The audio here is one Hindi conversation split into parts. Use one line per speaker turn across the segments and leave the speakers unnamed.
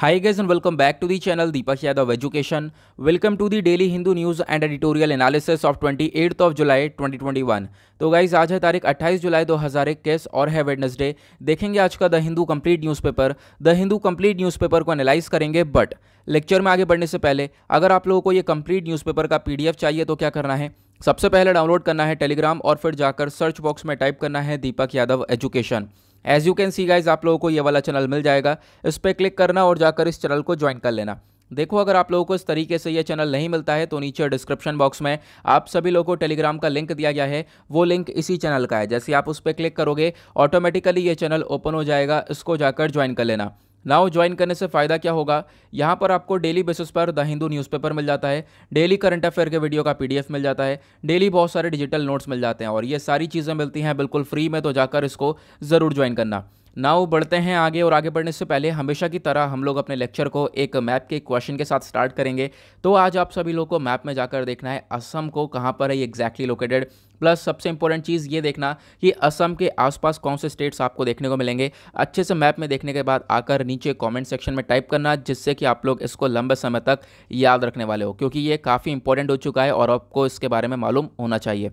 Hi guys and welcome back to the channel Deepak Yadav Education. Welcome to the daily Hindu news and editorial analysis of 28th of July 2021. तो गाइज आज है तारीख 28 जुलाई 2021 और है वेडनसडे देखेंगे आज का the Hindu complete newspaper the Hindu complete newspaper को एनालाइज करेंगे बट लेक्चर में आगे बढ़ने से पहले अगर आप लोगों को ये कंप्लीट न्यूज़पेपर का पी चाहिए तो क्या करना है सबसे पहले डाउनलोड करना है टेलीग्राम और फिर जाकर सर्च बॉक्स में टाइप करना है Deepak Yadav education as you can see guys आप लोगों को ये वाला चैनल मिल जाएगा इस पर क्लिक करना और जाकर इस चैनल को ज्वाइन कर लेना देखो अगर आप लोगों को इस तरीके से यह चैनल नहीं मिलता है तो नीचे डिस्क्रिप्शन बॉक्स में आप सभी लोगों को टेलीग्राम का लिंक दिया गया है वो लिंक इसी चैनल का है जैसे आप उस पर क्लिक करोगे ऑटोमेटिकली ये चैनल ओपन हो जाएगा इसको जाकर ज्वाइन कर लेना नाउ ज्वाइन करने से फ़ायदा क्या होगा यहाँ पर आपको डेली बेसिस पर द हिंदू न्यूज़पेपर मिल जाता है डेली करंट अफेयर के वीडियो का पीडीएफ मिल जाता है डेली बहुत सारे डिजिटल नोट्स मिल जाते हैं और ये सारी चीज़ें मिलती हैं बिल्कुल फ्री में तो जाकर इसको ज़रूर ज्वाइन करना नाउ बढ़ते हैं आगे और आगे बढ़ने से पहले हमेशा की तरह हम लोग अपने लेक्चर को एक मैप के क्वेश्चन के साथ स्टार्ट करेंगे तो आज आप सभी लोग को मैप में जाकर देखना है असम को कहाँ पर है एग्जैक्टली लोकेटेड प्लस सबसे इंपॉर्टेंट चीज़ ये देखना कि असम के आसपास कौन से स्टेट्स आपको देखने को मिलेंगे अच्छे से मैप में देखने के बाद आकर नीचे कमेंट सेक्शन में टाइप करना जिससे कि आप लोग इसको लंबे समय तक याद रखने वाले हो क्योंकि ये काफ़ी इंपॉर्टेंट हो चुका है और आपको इसके बारे में मालूम होना चाहिए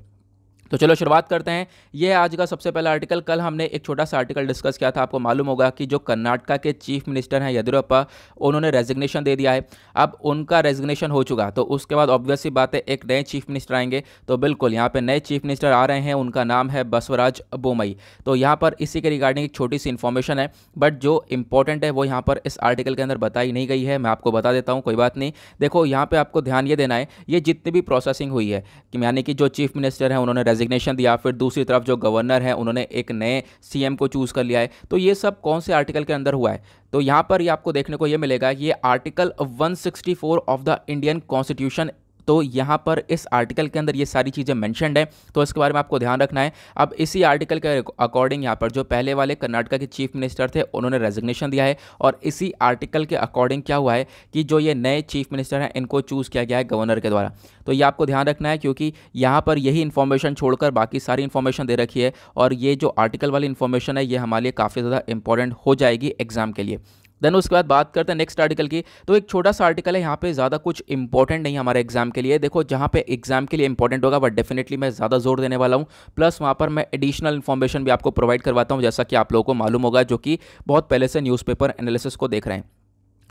तो चलो शुरुआत करते हैं यह आज का सबसे पहला आर्टिकल कल हमने एक छोटा सा आर्टिकल डिस्कस किया था आपको मालूम होगा कि जो कर्नाटका के चीफ मिनिस्टर हैं येदियुरप्पा उन्होंने रेजिग्नेशन दे दिया है अब उनका रेजिग्नेशन हो चुका तो उसके बाद ऑब्वियसली बात है एक नए चीफ मिनिस्टर आएंगे तो बिल्कुल यहाँ पर नए चीफ मिनिस्टर आ रहे हैं उनका नाम है बसवराज बोमई तो यहाँ पर इसी के रिगार्डिंग एक छोटी सी इन्फॉर्मेशन है बट जो इंपॉर्टेंट है वो यहाँ पर इस आर्टिकल के अंदर बताई नहीं गई है मैं आपको बता देता हूँ कोई बात नहीं देखो यहाँ पर आपको ध्यान ये देना है ये जितनी भी प्रोसेसिंग हुई है कि यानी कि जो चीफ मिनिस्टर हैं उन्होंने रेजिग्नेशन दिया फिर दूसरी तरफ जो गवर्नर है उन्होंने एक नए सीएम को चूज़ कर लिया है तो ये सब कौन से आर्टिकल के अंदर हुआ है तो यहाँ पर ये आपको देखने को ये मिलेगा कि ये article 164 of the Indian constitution तो यहाँ पर इस आर्टिकल के अंदर ये सारी चीज़ें मैंशनड है तो इसके बारे में आपको ध्यान रखना है अब इसी आर्टिकल के अकॉर्डिंग यहाँ पर जो पहले वाले कर्नाटका के चीफ मिनिस्टर थे उन्होंने रेजिग्नेशन दिया है और इसी आर्टिकल के अकॉर्डिंग क्या हुआ है कि जो ये नए चीफ मिनिस्टर हैं इनको चूज़ किया गया है गवर्नर के द्वारा तो ये आपको ध्यान रखना है क्योंकि यहाँ पर यही इन्फॉर्मेशन छोड़कर बाकी सारी इन्फॉर्मेशन दे रखी है और ये जो आर्टिकल वाली इन्फॉर्मेशन है ये हमारे लिए काफ़ी ज़्यादा इंपॉर्टेंट हो जाएगी एग्ज़ाम के लिए देन उसके बाद बात करते हैं नेक्स्ट आर्टिकल की तो एक छोटा सा आर्टिकल है यहाँ पे ज़्यादा कुछ इंपॉर्टेंट नहीं हमारे एग्जाम के लिए देखो जहाँ पे एग्जाम के लिए इंपॉर्टेंट होगा बट डेफिनेटली मैं ज़्यादा जोर देने वाला हूँ प्लस वहाँ पर मैं एडिशनल इन्फॉर्मेशन भी आपको प्रोवाइड करवाता हूँ जैसा कि आप लोगों को मालूम होगा जो कि बहुत पहले से न्यूज़पेपर एनालिसिस को देख रहे हैं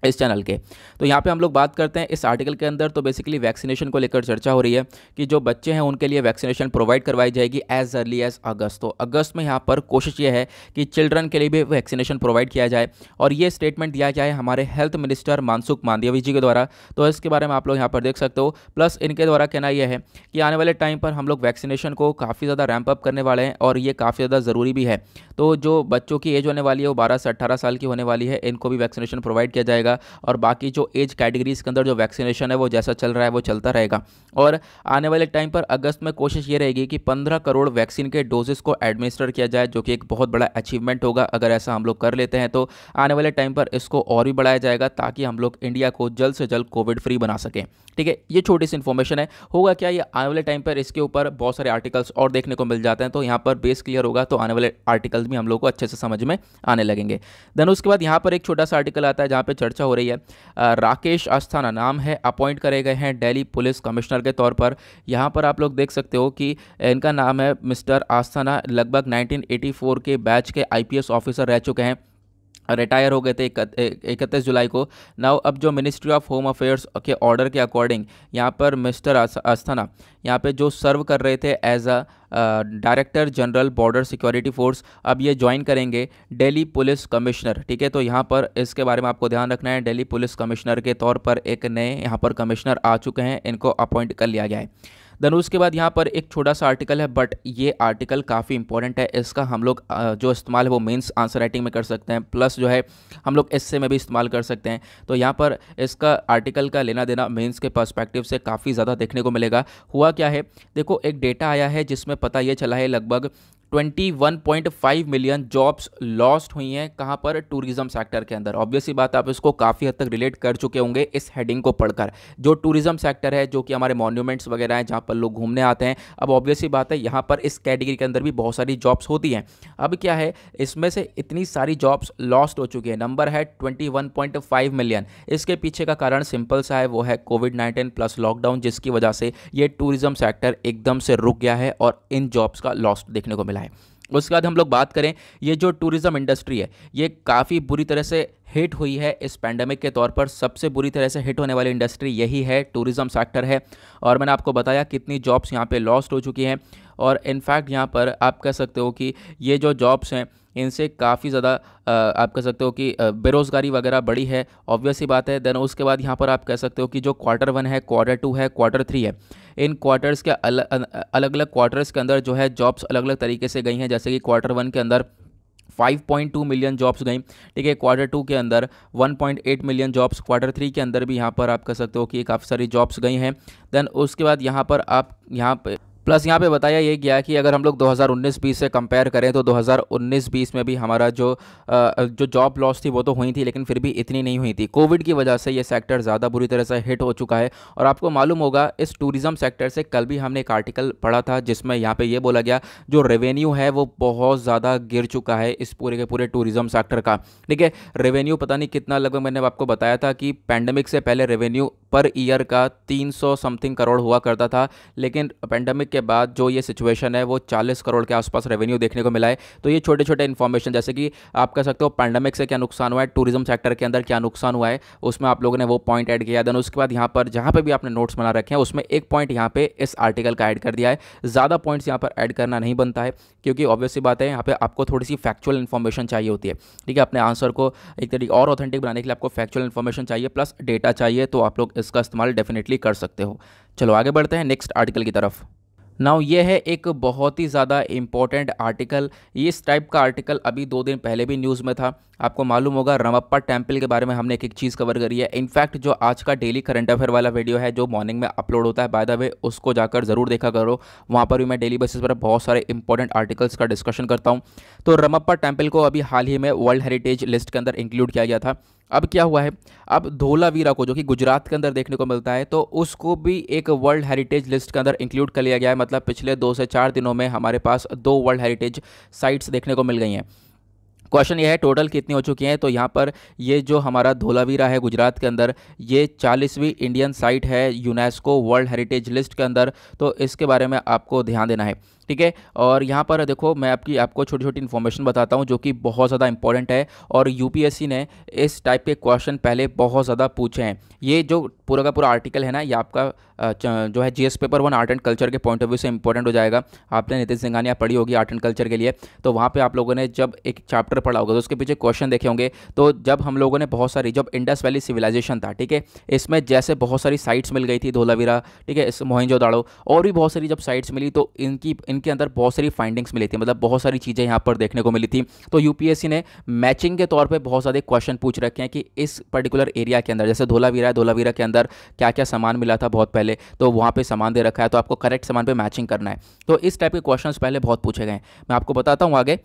इस चैनल के तो यहाँ पे हम लोग बात करते हैं इस आर्टिकल के अंदर तो बेसिकली वैक्सीनेशन को लेकर चर्चा हो रही है कि जो बच्चे हैं उनके लिए वैक्सीनेशन प्रोवाइड करवाई जाएगी एज अर्ली एज अगस्त तो अगस्त में यहाँ पर कोशिश ये है कि चिल्ड्रन के लिए भी वैक्सीनेशन प्रोवाइड किया जाए और ये स्टेटमेंट दिया गया है हमारे हेल्थ मिनिस्टर मानसुख मांडियावी जी के द्वारा तो इसके बारे में आप लोग यहाँ पर देख सकते हो प्लस इनके द्वारा कहना यह है कि आने वाले टाइम पर हम लोग वैक्सीनेशन को काफ़ी ज़्यादा रैम्पअप अप करने वाले हैं और ये काफ़ी ज़्यादा ज़रूरी भी है तो जो बच्चों की एज होने वाली है वो बारह से अट्ठारह साल की होने वाली है इनको भी वैक्सीनेशन प्रोवाइड किया जाएगा रहेगा और बाकी जो एज कैटेगरीज के अंदर जो वैक्सीनेशन है वो जैसा चल रहा है वो चलता रहेगा और आने वाले टाइम पर अगस्त में कोशिश ये रहेगी कि पंद्रह करोड़ वैक्सीन के डोजेस को एडमिनिस्टर किया जाए जो कि एक बहुत बड़ा अचीवमेंट होगा अगर ऐसा हम लोग कर लेते हैं तो आने वाले टाइम पर इसको और भी बढ़ाया जाएगा ताकि हम लोग इंडिया को जल्द से जल्द कोविड फ्री बना सकें ठीक है ये छोटी सी इन्फॉर्मेशन है होगा क्या ये आने वाले टाइम पर इसके ऊपर बहुत सारे आर्टिकल्स और देखने को मिल जाते हैं तो यहाँ पर बेस क्लियर होगा तो आने वाले आर्टिकल्स भी हम लोग को अच्छे से समझ में आने लगेंगे देन उसके बाद यहाँ पर एक छोटा सा आर्टिकल आता है जहाँ पर चर्चा चर्चा हो रही है राकेश आस्थाना नाम है अपॉइंट करे गए हैं डेली पुलिस कमिश्नर के तौर पर यहाँ पर आप लोग देख सकते हो कि इनका नाम है मिस्टर आस्थाना लगभग 1984 के बैच के आईपीएस ऑफिसर रह चुके हैं रिटायर हो गए थे इकतीस जुलाई को नाउ अब जो मिनिस्ट्री ऑफ होम अफेयर्स के ऑर्डर के अकॉर्डिंग यहाँ पर मिस्टर अस्थाना यहाँ पे जो सर्व कर रहे थे as a director general border security force अब ये ज्वाइन करेंगे दिल्ली पुलिस कमिश्नर ठीक है तो यहाँ पर इसके बारे में आपको ध्यान रखना है दिल्ली पुलिस कमिश्नर के तौर पर एक नए यहाँ पर कमिश्नर आ चुके हैं इनको अपॉइंट कर लिया गया है देन उसके बाद यहाँ पर एक छोटा सा आर्टिकल है बट ये आर्टिकल काफ़ी इंपॉर्टेंट है इसका हम लोग जो इस्तेमाल है वो मेन्स आंसर राइटिंग में कर सकते हैं प्लस जो है हम लोग एस में भी इस्तेमाल कर सकते हैं तो यहाँ पर इसका आर्टिकल का लेना देना मेन्स के पर्स्पेक्टिव से काफ़ी ज़्यादा देखने को मिलेगा हुआ क्या है देखो एक डेटा आया है जिसमें पता ये चला है लगभग 21.5 मिलियन जॉब्स लॉस्ट हुई हैं कहाँ पर टूरिज्म सेक्टर के अंदर ऑब्वियसली बात आप इसको काफ़ी हद तक रिलेट कर चुके होंगे इस हेडिंग को पढ़कर जो टूरिज्म सेक्टर है जो कि हमारे मॉन्यूमेंट्स वगैरह हैं जहाँ पर लोग घूमने आते हैं अब ऑब्वियसली बात है यहाँ पर इस कैटेगरी के अंदर भी बहुत सारी जॉब्स होती हैं अब क्या है इसमें से इतनी सारी जॉब्स लॉस्ट हो चुकी है नंबर है ट्वेंटी मिलियन इसके पीछे का कारण सिंपल सा है वो है कोविड नाइन्टीन प्लस लॉकडाउन जिसकी वजह से ये टूरिज्म सेक्टर एकदम से रुक गया है और इन जॉब्स का लॉस्ट देखने को मिला है है उसके बाद हम लोग बात करें ये जो टूरिज़्म इंडस्ट्री है ये काफ़ी बुरी तरह से हिट हुई है इस पैंडमिक के तौर पर सबसे बुरी तरह से हिट होने वाली इंडस्ट्री यही है टूरिज़्म सेक्टर है और मैंने आपको बताया कितनी जॉब्स यहाँ पे लॉस्ट हो चुकी हैं और इनफैक्ट यहाँ पर आप कह सकते हो कि ये जो जॉब्स हैं इनसे काफ़ी ज़्यादा आप कह सकते हो कि बेरोज़गारी वगैरह बड़ी है ऑब्वियस ही बात है देन उसके बाद यहाँ पर आप कह सकते हो कि जो क्वार्टर वन है क्वार्टर टू है क्वार्टर थ्री है इन क्वार्टर्स के अल, अलग अलग क्वार्टर्स के अंदर जो है जॉब्स अलग अलग तरीके से गई हैं जैसे कि क्वार्टर वन के अंदर 5.2 मिलियन जॉब्स गई ठीक है क्वार्टर टू के अंदर 1.8 मिलियन जॉब्स क्वार्टर थ्री के अंदर भी यहाँ पर आप कह सकते हो कि काफ़ी सारी जॉब्स गई हैं देन उसके बाद यहाँ पर आप यहाँ पर प्लस यहाँ पे बताया ये गया कि अगर हम लोग 2019-20 से कंपेयर करें तो 2019-20 में भी हमारा जो जो जॉब लॉस थी वो तो हुई थी लेकिन फिर भी इतनी नहीं हुई थी कोविड की वजह से ये सेक्टर ज़्यादा बुरी तरह से हिट हो चुका है और आपको मालूम होगा इस टूरिज़म सेक्टर से कल भी हमने एक आर्टिकल पढ़ा था जिसमें यहाँ पर यह बोला गया जो रेवेन्यू है वो बहुत ज़्यादा गिर चुका है इस पूरे के पूरे टूरिज़म सेक्टर का ठीक है रेवेन्यू पता नहीं कितना लगभग मैंने आपको बताया था कि पैंडमिक से पहले रेवेन्यू पर ईयर का तीन समथिंग करोड़ हुआ करता था लेकिन पैंडमिक के बाद जो ये सिचुएशन है वो चालीस करोड़ के आसपास रेवेन्यू देखने को मिला है तो ये छोटे छोटे इन्फॉर्मेशन जैसे कि आप कह सकते हो पैंडमिक से क्या नुकसान हुआ है टूरिज्म सेक्टर के अंदर क्या नुकसान हुआ है उसमें आप लोगों ने वो पॉइंट ऐड किया देन उसके बाद यहाँ पर जहाँ पर भी आपने नोट्स बना रखे हैं उसमें एक पॉइंट यहाँ पर इस आर्टिकल का ऐड कर दिया है ज़्यादा पॉइंट्स यहाँ पर ऐड करना नहीं बनता है क्योंकि ऑब्वियसली बात है यहाँ पर आपको थोड़ी सी फैक्चुअल इन्फॉर्मेशन चाहिए होती है ठीक है अपने आंसर को एक तरीके और ऑथेंटिक बनाने के लिए आपको फैक्चुअल इन्फॉर्मेशन चाहिए प्लस डेटा चाहिए तो आप लोग इसका इस्तेमाल डेफिनेटली कर सकते हो चलो आगे बढ़ते हैं नेक्स्ट आर्टिकल की तरफ नाउ ये है एक बहुत ही ज़्यादा इम्पॉर्टेंट आर्टिकल इस टाइप का आर्टिकल अभी दो दिन पहले भी न्यूज़ में था आपको मालूम होगा रमप्पा टेम्पल के बारे में हमने एक एक चीज़ कवर करी है इनफैक्ट जो आज का डेली करंट अफेयर वाला वीडियो है जो मॉर्निंग में अपलोड होता है बाय द वे उसको जाकर ज़रूर देखा करो वहाँ पर भी मैं डेली बेसिस पर बहुत सारे इंपॉर्टेंट आर्टिकल्स का डिस्कशन करता हूँ तो रमप्पा टेम्पल को अभी हाल ही में वर्ल्ड हेरिटेज लिस्ट के अंदर इंक्लूड किया गया था अब क्या हुआ है अब धोलावीरा को जो कि गुजरात के अंदर देखने को मिलता है तो उसको भी एक वर्ल्ड हेरिटेज लिस्ट के अंदर इंक्लूड कर लिया गया है मतलब पिछले दो से चार दिनों में हमारे पास दो वर्ल्ड हेरिटेज साइट्स देखने को मिल गई हैं क्वेश्चन ये है टोटल कितनी हो चुकी हैं तो यहाँ पर ये जो हमारा धोलावीरा है गुजरात के अंदर ये चालीसवीं इंडियन साइट है यूनेस्को वर्ल्ड हेरिटेज लिस्ट के अंदर तो इसके बारे में आपको ध्यान देना है ठीक है और यहाँ पर देखो मैं आपकी आपको छोटी छोटी इन्फॉर्मेशन बताता हूँ जो कि बहुत ज़्यादा इंपॉर्टेंट है और यूपीएससी ने इस टाइप के क्वेश्चन पहले बहुत ज़्यादा पूछे हैं ये जो पूरा का पूरा आर्टिकल है ना ये आपका जो है GS paper one art and culture के पॉइंट ऑफ व्यू से इंपॉर्टेंट हो जाएगा आपने नितिन सिंघानिया पढ़ी होगी आर्ट एंड कल्चर के लिए तो वहाँ पे आप लोगों ने जब एक चैप्टर पढ़ा होगा तो उसके पीछे क्वेश्चन देखे होंगे तो जब हम लोगों ने बहुत सारी जब इंडस वैली सिविलाइजेशन था ठीक है इसमें जैसे बहुत सारी साइट्स मिल गई थी धोलावीरा ठीक है मोहिंजो दाड़ो और भी बहुत सारी जब साइट्स मिली तो इनकी इनके अंदर बहुत सारी फाइंडिंग्स मिली थी मतलब बहुत सारी चीज़ें यहाँ पर देखने को मिली थी तो यूपीएससी ने मैचिंग के तौर पर बहुत सारे क्वेश्चन पूछ रखे हैं कि इस पर्टिकुलर एरिया के अंदर जैसे धोलावीरा है धोलावीरा के अंदर क्या क्या सामान मिला था बहुत पहले तो वहाँ पर सामान दे रखा है तो आपको करेक्ट सामान पर मैचिंग करना है तो इस टाइप के क्वेश्चन पहले बहुत पूछे गए मैं आपको बताता हूँ आगे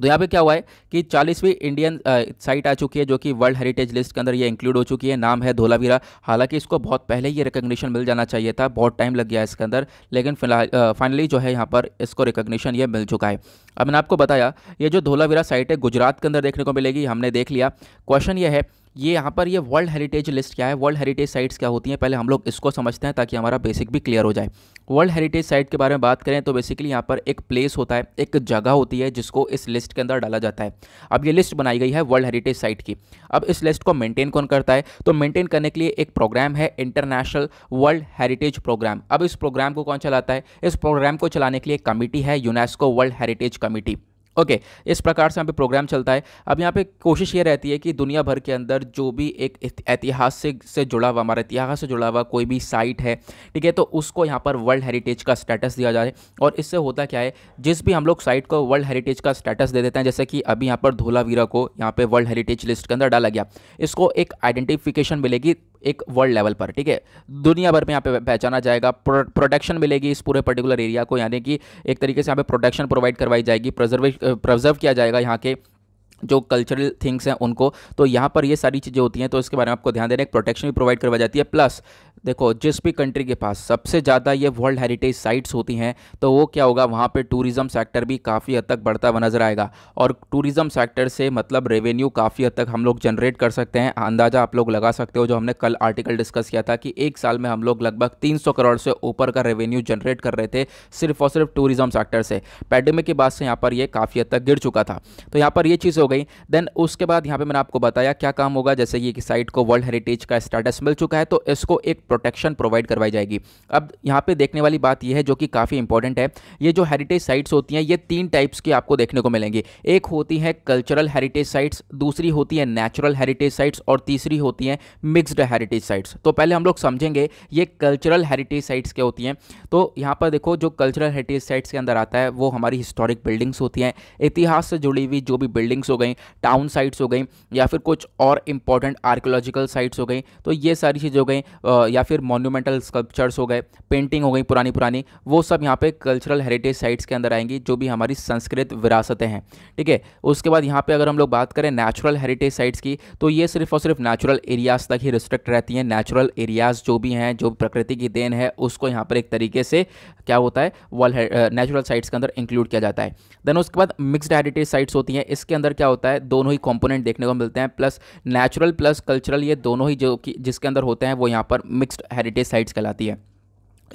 तो यहाँ पे क्या हुआ है कि चालीसवीं इंडियन साइट आ चुकी है जो कि वर्ल्ड हेरिटेज लिस्ट के अंदर ये इंक्लूड हो चुकी है नाम है धोलावीरा हालांकि इसको बहुत पहले ही ये रिकोगनीशन मिल जाना चाहिए था बहुत टाइम लग गया इसके अंदर लेकिन फिलहाल फाइनली जो है यहाँ पर इसको रिकोगनीशन ये मिल चुका है अब मैंने आपको बताया ये जो धोलावीरा साइट है गुजरात के अंदर देखने को मिलेगी हमने देख लिया क्वेश्चन ये है ये यहाँ पर ये वर्ल्ड हेरिटेज लिस्ट क्या है वर्ल्ड हेरिटेज साइट्स क्या होती हैं पहले हम लोग इसको समझते हैं ताकि हमारा बेसिक भी क्लियर हो जाए वर्ल्ड हेरिटेज साइट के बारे में बात करें तो बेसिकली यहाँ पर एक प्लेस होता है एक जगह होती है जिसको इस लिस्ट के अंदर डाला जाता है अब ये लिस्ट बनाई गई है वर्ल्ड हेरिटेज साइट की अब इस लिस्ट को मेंटेन कौन करता है तो मेंटेन करने के लिए एक प्रोग्राम है इंटरनेशनल वर्ल्ड हेरिटेज प्रोग्राम अब इस प्रोग्राम को कौन चलाता है इस प्रोग्राम को चलाने के लिए कमिटी है UNESCO world heritage committee okay okay, इस प्रकार से यहाँ पे प्रोग्राम चलता है अब यहाँ पे कोशिश ये रहती है कि दुनिया भर के अंदर जो भी एक ऐतिहासिक से से जुड़ा हुआ हमारा इतिहास से जुड़ा हुआ कोई भी साइट है ठीक है तो उसको यहाँ पर वर्ल्ड हेरिटेज का स्टेटस दिया जाए और इससे होता क्या है जिस भी हम लोग साइट को वर्ल्ड हेरिटेज का स्टेटस दे देते हैं जैसे कि अभी यहाँ पर धोलावीरा को यहाँ पर वर्ल्ड हेरिटेज लिस्ट के अंदर डाला गया इसको एक आइडेंटिफिकेशन मिलेगी एक वर्ल्ड लेवल पर ठीक है दुनिया भर में यहाँ पे पहचाना जाएगा प्रोटेक्शन मिलेगी इस पूरे पर्टिकुलर एरिया को यानी कि एक तरीके से यहाँ पे प्रोटेक्शन प्रोवाइड करवाई जाएगी प्रजर्वे प्रजर्व किया जाएगा यहाँ के जो कल्चरल थिंग्स हैं उनको तो यहाँ पर ये सारी चीज़ें होती हैं तो इसके बारे में आपको ध्यान देना एक प्रोटेक्शन भी प्रोवाइड करवाई जाती है प्लस देखो जिस भी कंट्री के पास सबसे ज़्यादा ये वर्ल्ड हेरिटेज साइट्स होती हैं तो वो क्या होगा वहाँ पर टूरिज्म सेक्टर भी काफ़ी हद तक बढ़ता हुआ नज़र आएगा और टूरिज्म सेक्टर से मतलब रेवेन्यू काफ़ी हद तक हम लोग जनरेट कर सकते हैं अंदाज़ा आप लोग लगा सकते हो जो हमने कल आर्टिकल डिस्कस किया था कि एक साल में हम लोग लगभग तीन करोड़ से ऊपर का रेवेन्यू जनरेट कर रहे थे सिर्फ और सिर्फ टूरिज़म सेक्टर से पैडेमिक के बाद से यहाँ पर यह काफ़ी हद तक गिर चुका था तो यहाँ पर ये चीज़ हो गई देन उसके बाद यहाँ पर मैंने आपको बताया क्या काम होगा जैसे कि साइट को वर्ल्ड हेरिटेज का स्टेटस मिल चुका है तो इसको एक प्रोटेक्शन प्रोवाइड करवाई जाएगी अब यहाँ पे देखने वाली बात यह है जो कि काफ़ी इंपॉर्टेंट है ये जो हेरिटेज साइट्स होती हैं ये तीन टाइप्स की आपको देखने को मिलेंगी एक होती है कल्चरल हेरिटेज साइट्स दूसरी होती है नेचुरल हेरिटेज साइट्स और तीसरी होती हैं मिक्सड हेरिटेज साइट्स तो पहले हम लोग समझेंगे ये कल्चरल हेरिटेज साइट्स क्या होती हैं तो यहाँ पर देखो जो कल्चरल हेरिटेज साइट्स के अंदर आता है वो हमारी हिस्टोरिक बिल्डिंग्स होती हैं इतिहास से जुड़ी हुई जो भी बिल्डिंग्स हो गई टाउन साइट्स हो गई या फिर कुछ और इंपॉर्टेंट आर्कोलॉजिकल साइट्स हो गई तो ये सारी चीज़ें हो गई या फिर मोन्यूमेंटल स्कल्पचर्स हो गए पेंटिंग हो गई पुरानी पुरानी वो सब यहाँ पे कल्चरल हेरिटेज साइट्स के अंदर आएंगी जो भी हमारी संस्कृत विरासतें हैं ठीक है उसके बाद यहाँ पे अगर हम लोग बात करें नेचुरल हेरिटेज साइट्स की तो ये सिर्फ और सिर्फ नेचुरल एरियाज़ तक ही रिस्ट्रिक्ट रहती हैं नेचुरल एरियाज़ जो भी हैं जो प्रकृति की देन है उसको यहाँ पर एक तरीके से क्या होता है वर्ल्ड नेचुरल साइट्स के अंदर इंक्लूड किया जाता है देन उसके बाद मिक्सड हेरिटेज साइट्स होती हैं इसके अंदर क्या होता है दोनों ही कॉम्पोनेंट देखने को मिलते हैं प्लस नेचुरल प्लस कल्चरल ये दोनों ही जो कि जिसके अंदर होते हैं वो यहाँ पर मिक्सड हेरिटेज साइट्स कहलाती है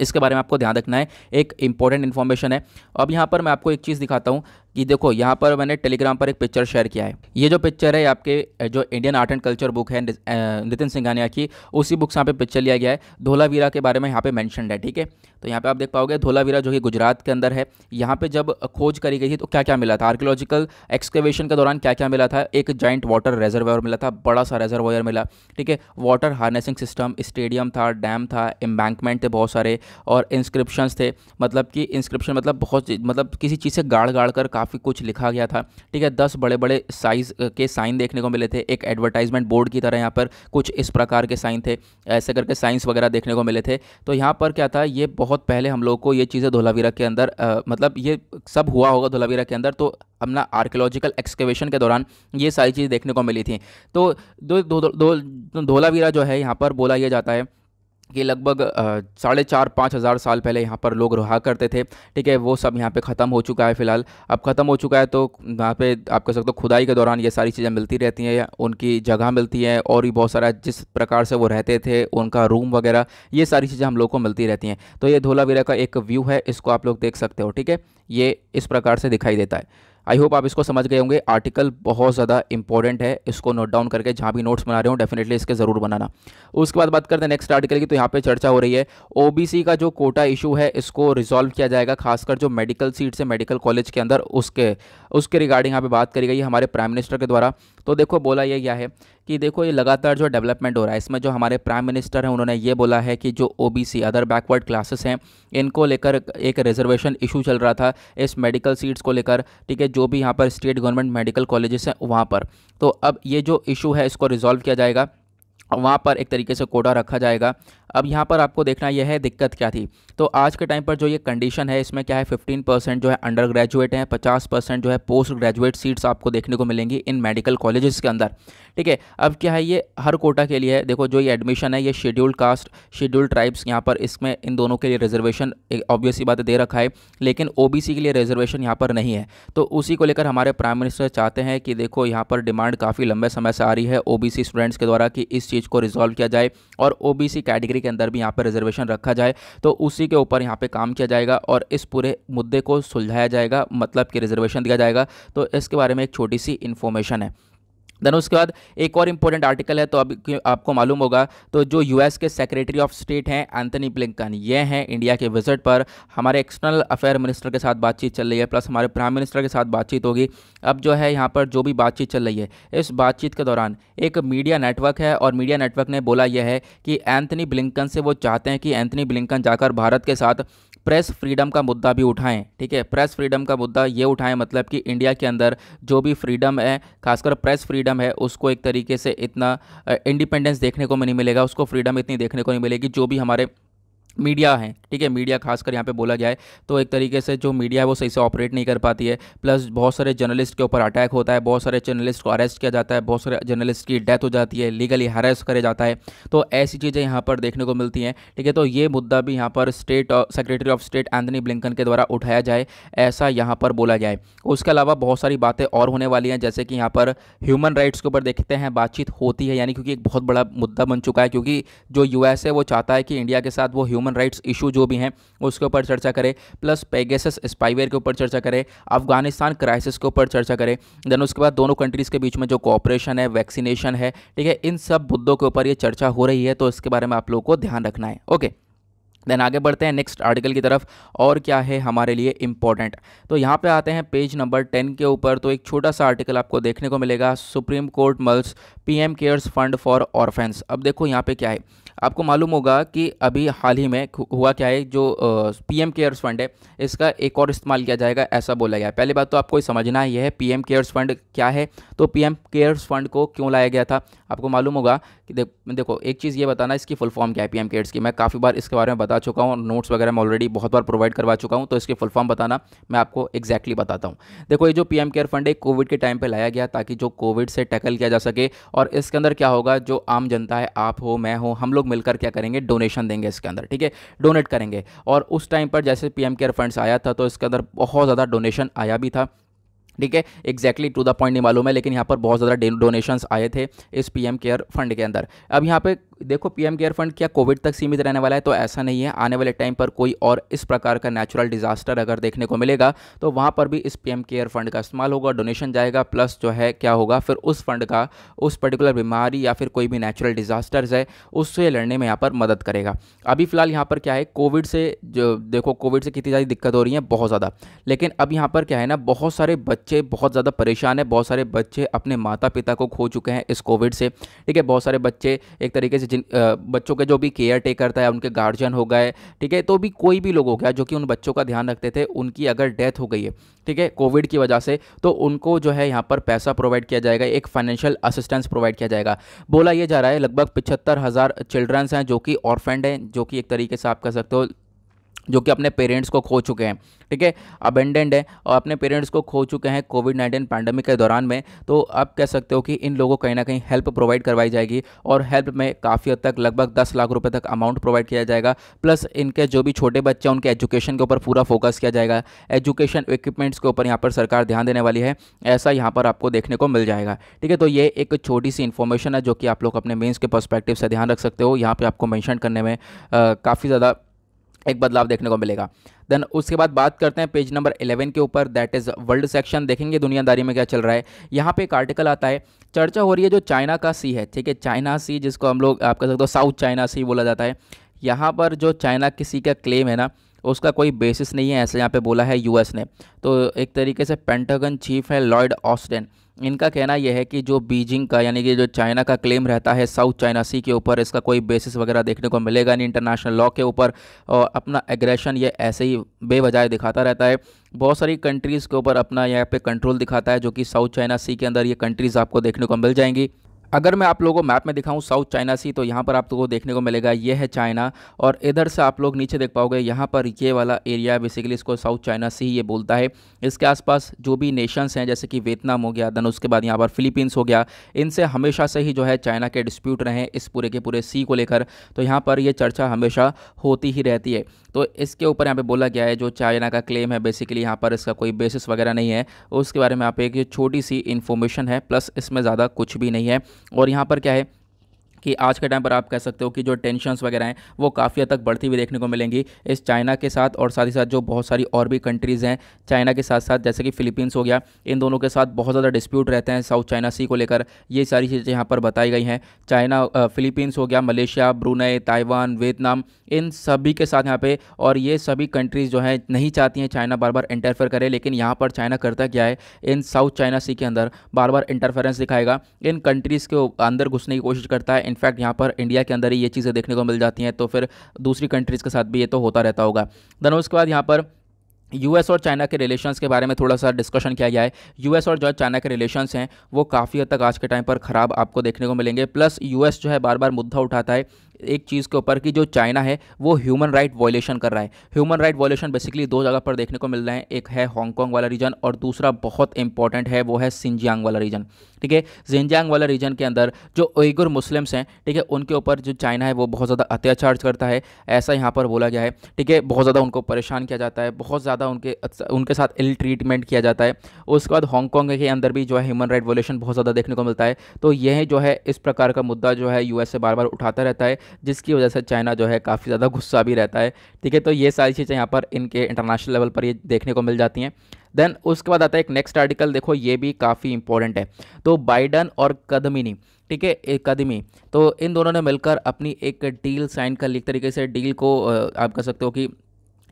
इसके बारे में आपको ध्यान रखना है एक इंपॉर्टेंट इन्फॉर्मेशन है अब यहाँ पर मैं आपको एक चीज़ दिखाता हूँ कि देखो यहाँ पर मैंने टेलीग्राम पर एक पिक्चर शेयर किया है ये जो पिक्चर है आपके जो Indian art and culture book है नितिन सिंघानिया की उसी बुक से यहाँ पे पिक्चर लिया गया है धोलावीरा के बारे में यहाँ पे मैंशन है ठीक है तो यहाँ पे आप देख पाओगे धोलावीरा जो कि गुजरात के अंदर है यहाँ पे जब खोज करी गई थी तो क्या क्या मिला था आर्कोलॉजिकल एक्सकेवेशन के दौरान क्या क्या मिला था एक जॉइंट वाटर रिजर्वर मिला था बड़ा सा रेजर्वायर मिला ठीक है वाटर हार्नेसिंग सिस्टम स्टेडियम था डैम था एम्बैंकमेंट थे बहुत सारे और इंस्क्रिप्शंस थे मतलब कि इंस्क्रिप्शन मतलब बहुत मतलब किसी चीज़ से गाड़ गाड़ कर काफ़ी कुछ लिखा गया था ठीक है दस बड़े बड़े साइज़ के साइन देखने को मिले थे एक एडवर्टाइजमेंट बोर्ड की तरह यहाँ पर कुछ इस प्रकार के साइन थे ऐसे करके साइंस वगैरह देखने को मिले थे तो यहाँ पर क्या था ये बहुत पहले हम लोग को ये चीज़ें धोलावीरा के अंदर मतलब ये सब हुआ होगा धोलावीरा के अंदर तो अपना आर्कियोलॉजिकल एक्सकेवेशन के दौरान ये सारी चीज़ देखने को मिली थी तो धोलावीरा जो है यहाँ पर बोला यह जाता है कि लगभग साढ़े चार पाँच हज़ार साल पहले यहाँ पर लोग रहा करते थे ठीक है वो सब यहाँ पे ख़त्म हो चुका है फ़िलहाल अब ख़त्म हो चुका है तो यहाँ पे आप कह सकते हो खुदाई के दौरान ये सारी चीज़ें मिलती रहती हैं उनकी जगह मिलती है और भी बहुत सारा जिस प्रकार से वो रहते थे उनका रूम वगैरह ये सारी चीज़ें हम लोग को मिलती रहती हैं तो ये धोलावीरा का एक व्यू है इसको आप लोग देख सकते हो ठीक है ये इस प्रकार से दिखाई देता है आई होप आप इसको समझ गए होंगे आर्टिकल बहुत ज़्यादा इंपॉर्टेंट है इसको नोट डाउन करके जहाँ भी नोट्स बना रहे हो डेफिनेटली इसके ज़रूर बनाना उसके बाद बात करते हैं नेक्स्ट आर्टिकल की तो यहाँ पे चर्चा हो रही है ओबीसी का जो कोटा इशू है इसको रिजॉल्व किया जाएगा खासकर जो मेडिकल सीट से मेडिकल कॉलेज के अंदर उसके उसके रिगार्डिंग यहाँ पर बात करी गई हमारे प्राइम मिनिस्टर के द्वारा तो देखो बोला ये क्या है कि देखो ये लगातार जो डेवलपमेंट हो रहा है इसमें जो हमारे प्राइम मिनिस्टर हैं उन्होंने ये बोला है कि जो ओबीसी अदर बैकवर्ड क्लासेस हैं इनको लेकर एक रिजर्वेशन इशू चल रहा था इस मेडिकल सीट्स को लेकर ठीक है जो भी यहाँ पर स्टेट गवर्नमेंट मेडिकल कॉलेजेस हैं वहाँ पर तो अब ये जो इशू है इसको रिजॉल्व किया जाएगा वहाँ पर एक तरीके से कोटा रखा जाएगा अब यहाँ पर आपको देखना यह है दिक्कत क्या थी तो आज के टाइम पर जो ये कंडीशन है इसमें क्या है 15 परसेंट जो है अंडर ग्रेजुएट हैं 50 परसेंट जो है पोस्ट ग्रेजुएट सीट्स आपको देखने को मिलेंगी इन मेडिकल कॉलेजेस के अंदर ठीक है अब क्या है ये हर कोटा के लिए है देखो जो ये एडमिशन है ये शेड्यूल्ड कास्ट शेड्यूल्ड ट्राइब्स यहाँ पर इसमें इन दोनों के लिए रिजर्वेशन ऑब्वियसली बात दे रखा है लेकिन ओ के लिए रिजर्वेशन यहाँ पर नहीं है तो उसी को लेकर हमारे प्राइम मिनिस्टर चाहते हैं कि देखो यहाँ पर डिमांड काफ़ी लंबे समय से आ रही है ओ स्टूडेंट्स के द्वारा कि इस चीज़ को रिजॉल्व किया जाए और ओ कैटेगरी के अंदर भी यहाँ पर रिजर्वेशन रखा जाए तो उसी के ऊपर यहाँ पर काम किया जाएगा और इस पूरे मुद्दे को सुलझाया जाएगा मतलब कि रिजर्वेशन दिया जाएगा तो इसके बारे में एक छोटी सी इन्फॉर्मेशन है देन उसके बाद एक और इम्पोर्टेंट आर्टिकल है तो अब आपको मालूम होगा तो जो यूएस के सेक्रेटरी ऑफ स्टेट हैं एंथनी ब्लिंकन ये हैं इंडिया के विजिट पर हमारे एक्सटर्नल अफेयर मिनिस्टर के साथ बातचीत चल रही है प्लस हमारे प्राइम मिनिस्टर के साथ बातचीत होगी अब जो है यहाँ पर जो भी बातचीत चल रही है इस बातचीत के दौरान एक मीडिया नेटवर्क है और मीडिया नेटवर्क ने बोला यह है कि एंथनी ब्लिंकन से वो चाहते हैं कि एंथनी ब्लिंकन जाकर भारत के साथ प्रेस फ्रीडम का मुद्दा भी उठाएं ठीक है प्रेस फ्रीडम का मुद्दा ये उठाएं मतलब कि इंडिया के अंदर जो भी फ्रीडम है खासकर प्रेस फ्रीडम है उसको एक तरीके से इतना इंडिपेंडेंस देखने को नहीं मिलेगा उसको फ्रीडम इतनी देखने को नहीं मिलेगी जो भी हमारे मीडिया है ठीक है मीडिया खासकर यहाँ पे बोला जाए तो एक तरीके से जो मीडिया है वो सही से ऑपरेट नहीं कर पाती है प्लस बहुत सारे जर्नलिस्ट के ऊपर अटैक होता है बहुत सारे जर्नलिस्ट को अरेस्ट किया जाता है बहुत सारे जर्नलिस्ट की डेथ हो जाती है लीगली हरेस करे जाता है तो ऐसी चीज़ें यहाँ पर देखने को मिलती हैं ठीक है तो ये मुद्दा भी यहाँ पर state secretary of state Antony Blinken के द्वारा उठाया जाए ऐसा यहाँ पर बोला जाए उसके अलावा बहुत सारी बातें और होने वाली हैं जैसे कि यहाँ पर ह्यूमन राइट्स के ऊपर देखते हैं बातचीत होती है यानी क्योंकि एक बहुत बड़ा मुद्दा बन चुका है क्योंकि जो यू है वो चाहता है कि इंडिया के साथ वो ह्यूमन राइट्स इशू जो भी हैं उसके ऊपर चर्चा करें प्लस पेगेसस स्पाइवेयर के ऊपर चर्चा करें अफगानिस्तान क्राइसिस के ऊपर चर्चा करें देन उसके बाद दोनों कंट्रीज़ के बीच में जो कॉपरेशन है वैक्सीनेशन है ठीक है इन सब मुद्दों के ऊपर ये चर्चा हो रही है तो इसके बारे में आप लोगों को ध्यान रखना है ओके देन आगे बढ़ते हैं नेक्स्ट आर्टिकल की तरफ और क्या है हमारे लिए इम्पॉर्टेंट तो यहाँ पे आते हैं पेज नंबर टेन के ऊपर तो एक छोटा सा आर्टिकल आपको देखने को मिलेगा supreme court mulls PM CARES fund for orphans अब देखो यहाँ पे क्या है आपको मालूम होगा कि अभी हाल ही में हुआ क्या है जो पीएम केयर्स फंड है इसका एक और इस्तेमाल किया जाएगा ऐसा बोला गया पहली बात तो आपको समझना यह है पीएम केयर्स फंड क्या है तो पीएम केयर्स फंड को क्यों लाया गया था आपको मालूम होगा कि दे, देखो एक चीज़ ये बताना इसकी फुल फॉर्म क्या है पीएम केयर्स की मैं काफ़ी बार इसके बारे में बता चुका हूँ नोट्स वगैरह मैं ऑलरेडी बहुत बार प्रोवाइड करवा चुका हूँ तो इसकी फुल फॉर्म बताना मैं आपको एक्जैक्टली बताता हूँ देखो ये जो पीएम केयर फंड है कोविड के टाइम पर लाया गया ताकि जो कोविड से टैकल किया जा सके और इसके अंदर क्या होगा जो आम जनता है आप हो मैं हो हम लोग लोग मिलकर क्या करेंगे डोनेशन देंगे इसके अंदर ठीक है डोनेट करेंगे और उस टाइम पर जैसे पीएम केयर फंड्स आया था तो इसके अंदर बहुत ज़्यादा डोनेशन आया भी था ठीक है एक्जैक्टली टू द पॉइंट नहीं मालूम है लेकिन यहाँ पर बहुत ज़्यादा डोनेशंस आए थे इस पीएम केयर फंड के अंदर अब यहाँ पे देखो पीएम केयर फंड क्या कोविड तक सीमित रहने वाला है तो ऐसा नहीं है आने वाले टाइम पर कोई और इस प्रकार का नेचुरल डिजास्टर अगर देखने को मिलेगा तो वहाँ पर भी इस पीएम केयर फंड का इस्तेमाल होगा डोनेशन जाएगा प्लस जो है क्या होगा फिर उस फंड का उस पर्टिकुलर बीमारी या फिर कोई भी नेचुरल डिजास्टर्स है उससे लड़ने में यहाँ पर मदद करेगा अभी फिलहाल यहाँ पर क्या है कोविड से जो देखो कोविड से कितनी ज़्यादा दिक्कत हो रही है बहुत ज़्यादा लेकिन अब यहाँ पर क्या है ना बहुत सारे बच्चे बहुत ज़्यादा परेशान है बहुत सारे बच्चे अपने माता पिता को खो चुके हैं इस कोविड से ठीक है बहुत सारे बच्चे एक तरीके से जिन बच्चों के जो भी केयर टेकर था उनके गार्जियन हो गए ठीक है तो भी कोई भी लोग हो गया जो कि उन बच्चों का ध्यान रखते थे उनकी अगर डेथ हो गई है ठीक है कोविड की वजह से तो उनको जो है यहाँ पर पैसा प्रोवाइड किया जाएगा एक फाइनेंशियल असिस्टेंस प्रोवाइड किया जाएगा बोला यह जा रहा है लगभग पिछहत्तर हज़ार चिल्ड्रंस हैं जो कि ऑर्फेंड हैं जो कि एक तरीके से आप कह सकते हो जो कि अपने पेरेंट्स को खो चुके हैं ठीक है अबेंडेंड है और अपने पेरेंट्स को खो चुके हैं कोविड नाइन्टीन पैंडमिक के दौरान में तो आप कह सकते हो कि इन लोगों को कहीं ना कहीं हेल्प प्रोवाइड करवाई जाएगी और हेल्प में काफ़ी हद तक लगभग दस लाख रुपये तक अमाउंट प्रोवाइड किया जाएगा प्लस इनके जो भी छोटे बच्चे हैं उनके एजुकेशन के ऊपर पूरा फोकस किया जाएगा एजुकेशन इक्विपमेंट्स के ऊपर यहाँ पर सरकार ध्यान देने वाली है ऐसा यहाँ पर आपको देखने को मिल जाएगा ठीक है तो ये एक छोटी सी इन्फॉर्मेशन है जो कि आप लोग अपने मेन्स के परस्पेक्टिव से ध्यान रख सकते हो यहाँ पर आपको मैंशन करने में काफ़ी ज़्यादा एक बदलाव देखने को मिलेगा देन उसके बाद बात करते हैं पेज नंबर 11 के ऊपर दैट इज़ वर्ल्ड सेक्शन देखेंगे दुनियादारी में क्या चल रहा है यहाँ पे एक आर्टिकल आता है चर्चा हो रही है जो चाइना का सी है ठीक है चाइना सी जिसको हम लोग आप कह सकते हो साउथ चाइना सी बोला जाता है यहाँ पर जो चाइना की सी का क्लेम है ना उसका कोई बेसिस नहीं है ऐसे यहाँ पे बोला है यूएस ने तो एक तरीके से पेंटागन चीफ है लॉयड ऑस्टेन इनका कहना यह है कि जो बीजिंग का यानी कि जो चाइना का क्लेम रहता है साउथ चाइना सी के ऊपर इसका कोई बेसिस वगैरह देखने को मिलेगा नहीं इंटरनेशनल लॉ के ऊपर और अपना एग्रेशन ये ऐसे ही बेवजाय दिखाता रहता है बहुत सारी कंट्रीज़ के ऊपर अपना यहाँ पे कंट्रोल दिखाता है जो कि साउथ चाइना सी के अंदर ये कंट्रीज़ आपको देखने को मिल जाएंगी अगर मैं आप लोगों को मैप में दिखाऊं साउथ चाइना सी तो यहाँ पर आप लोगों को देखने को मिलेगा ये है चाइना और इधर से आप लोग नीचे देख पाओगे यहाँ पर ये वाला एरिया बेसिकली इसको साउथ चाइना सी ये बोलता है इसके आसपास जो भी नेशंस हैं जैसे कि वियतनाम हो गया देन उसके बाद यहाँ पर फिलीपींस हो गया इनसे हमेशा से ही जो है चाइना के डिस्प्यूट रहे इस पूरे के पूरे सी को लेकर तो यहाँ पर ये चर्चा हमेशा होती ही रहती है तो इसके ऊपर यहाँ पर बोला गया है जो चाइना का क्लेम है बेसिकली यहाँ पर इसका कोई बेसिस वगैरह नहीं है उसके बारे में यहाँ पे एक छोटी सी इन्फॉर्मेशन है प्लस इसमें ज़्यादा कुछ भी नहीं है और यहाँ पर क्या है कि आज के टाइम पर आप कह सकते हो कि जो टेंशन्स वगैरह हैं वो काफ़ी हद तक बढ़ती हुई देखने को मिलेंगी इस चाइना के साथ और साथ ही साथ जो बहुत सारी और भी कंट्रीज़ हैं चाइना के साथ साथ जैसे कि फ़िलीपींस हो गया इन दोनों के साथ बहुत ज़्यादा डिस्प्यूट रहते हैं साउथ चाइना सी को लेकर ये सारी चीज़ें यहाँ पर बताई गई हैं चाइना फ़िलीपींस हो गया मलेशिया ब्रूनई ताइवान वियतनाम इन सभी के साथ यहाँ पर और ये सभी कंट्रीज़ जो हैं नहीं चाहती हैं चाइना बार बार इंटरफेयर करे लेकिन यहाँ पर चाइना करता क्या है इन साउथ चाइना सी के अंदर बार बार इंटरफेरेंस दिखाएगा इन कंट्रीज़ के अंदर घुसने की कोशिश करता है इनफैक्ट यहाँ पर इंडिया के अंदर ही ये चीज़ें देखने को मिल जाती हैं तो फिर दूसरी कंट्रीज़ के साथ भी ये तो होता रहता होगा देन उसके बाद यहाँ पर यूएस और चाइना के रिलेशंस के बारे में थोड़ा सा डिस्कशन किया गया है यूएस और जो चाइना के रिलेशंस हैं वो काफ़ी हद तक आज के टाइम पर ख़राब आपको देखने को मिलेंगे प्लस यूएस जो है बार बार मुद्दा उठाता है एक चीज़ के ऊपर कि जो चाइना है वो ह्यूमन राइट वॉयलेशन कर रहा है ह्यूमन राइट वॉयलेशन बेसिकली दो जगह पर देखने को मिल रहा है एक है हांगकॉन्ग वाला रीजन और दूसरा बहुत इंपॉर्टेंट है वो है सिंजियांग वाला रीजन ठीक है जिनजियांग वाला रीजन के अंदर जो उइगुर मुस्लिम्स हैं ठीक है उनके ऊपर जो चाइना है वो बहुत ज़्यादा अत्याचार करता है ऐसा यहाँ पर बोला गया है ठीक है बहुत ज़्यादा उनको परेशान किया जाता है बहुत ज़्यादा उनके उनके साथ इल ट्रीटमेंट किया जाता है उसके बाद हांगकॉन्ग के अंदर भी जो है ह्यूमन राइट वोलेशन बहुत ज़्यादा देखने को मिलता है तो यह जो है इस प्रकार का मुद्दा जो है एस से बार बार उठाता रहता है जिसकी वजह से चाइना जो है काफ़ी ज़्यादा गुस्सा भी रहता है ठीक है तो ये सारी चीज़ें यहाँ पर इनके इंटरनेशनल लेवल पर ये देखने को मिल जाती हैं देन उसके बाद आता है एक नेक्स्ट आर्टिकल देखो ये भी काफ़ी इंपॉर्टेंट है तो बाइडन और कदमिनी ठीक है कदमी तो इन दोनों ने मिलकर अपनी एक डील साइन कर ली तरीके से डील को आप कह सकते हो कि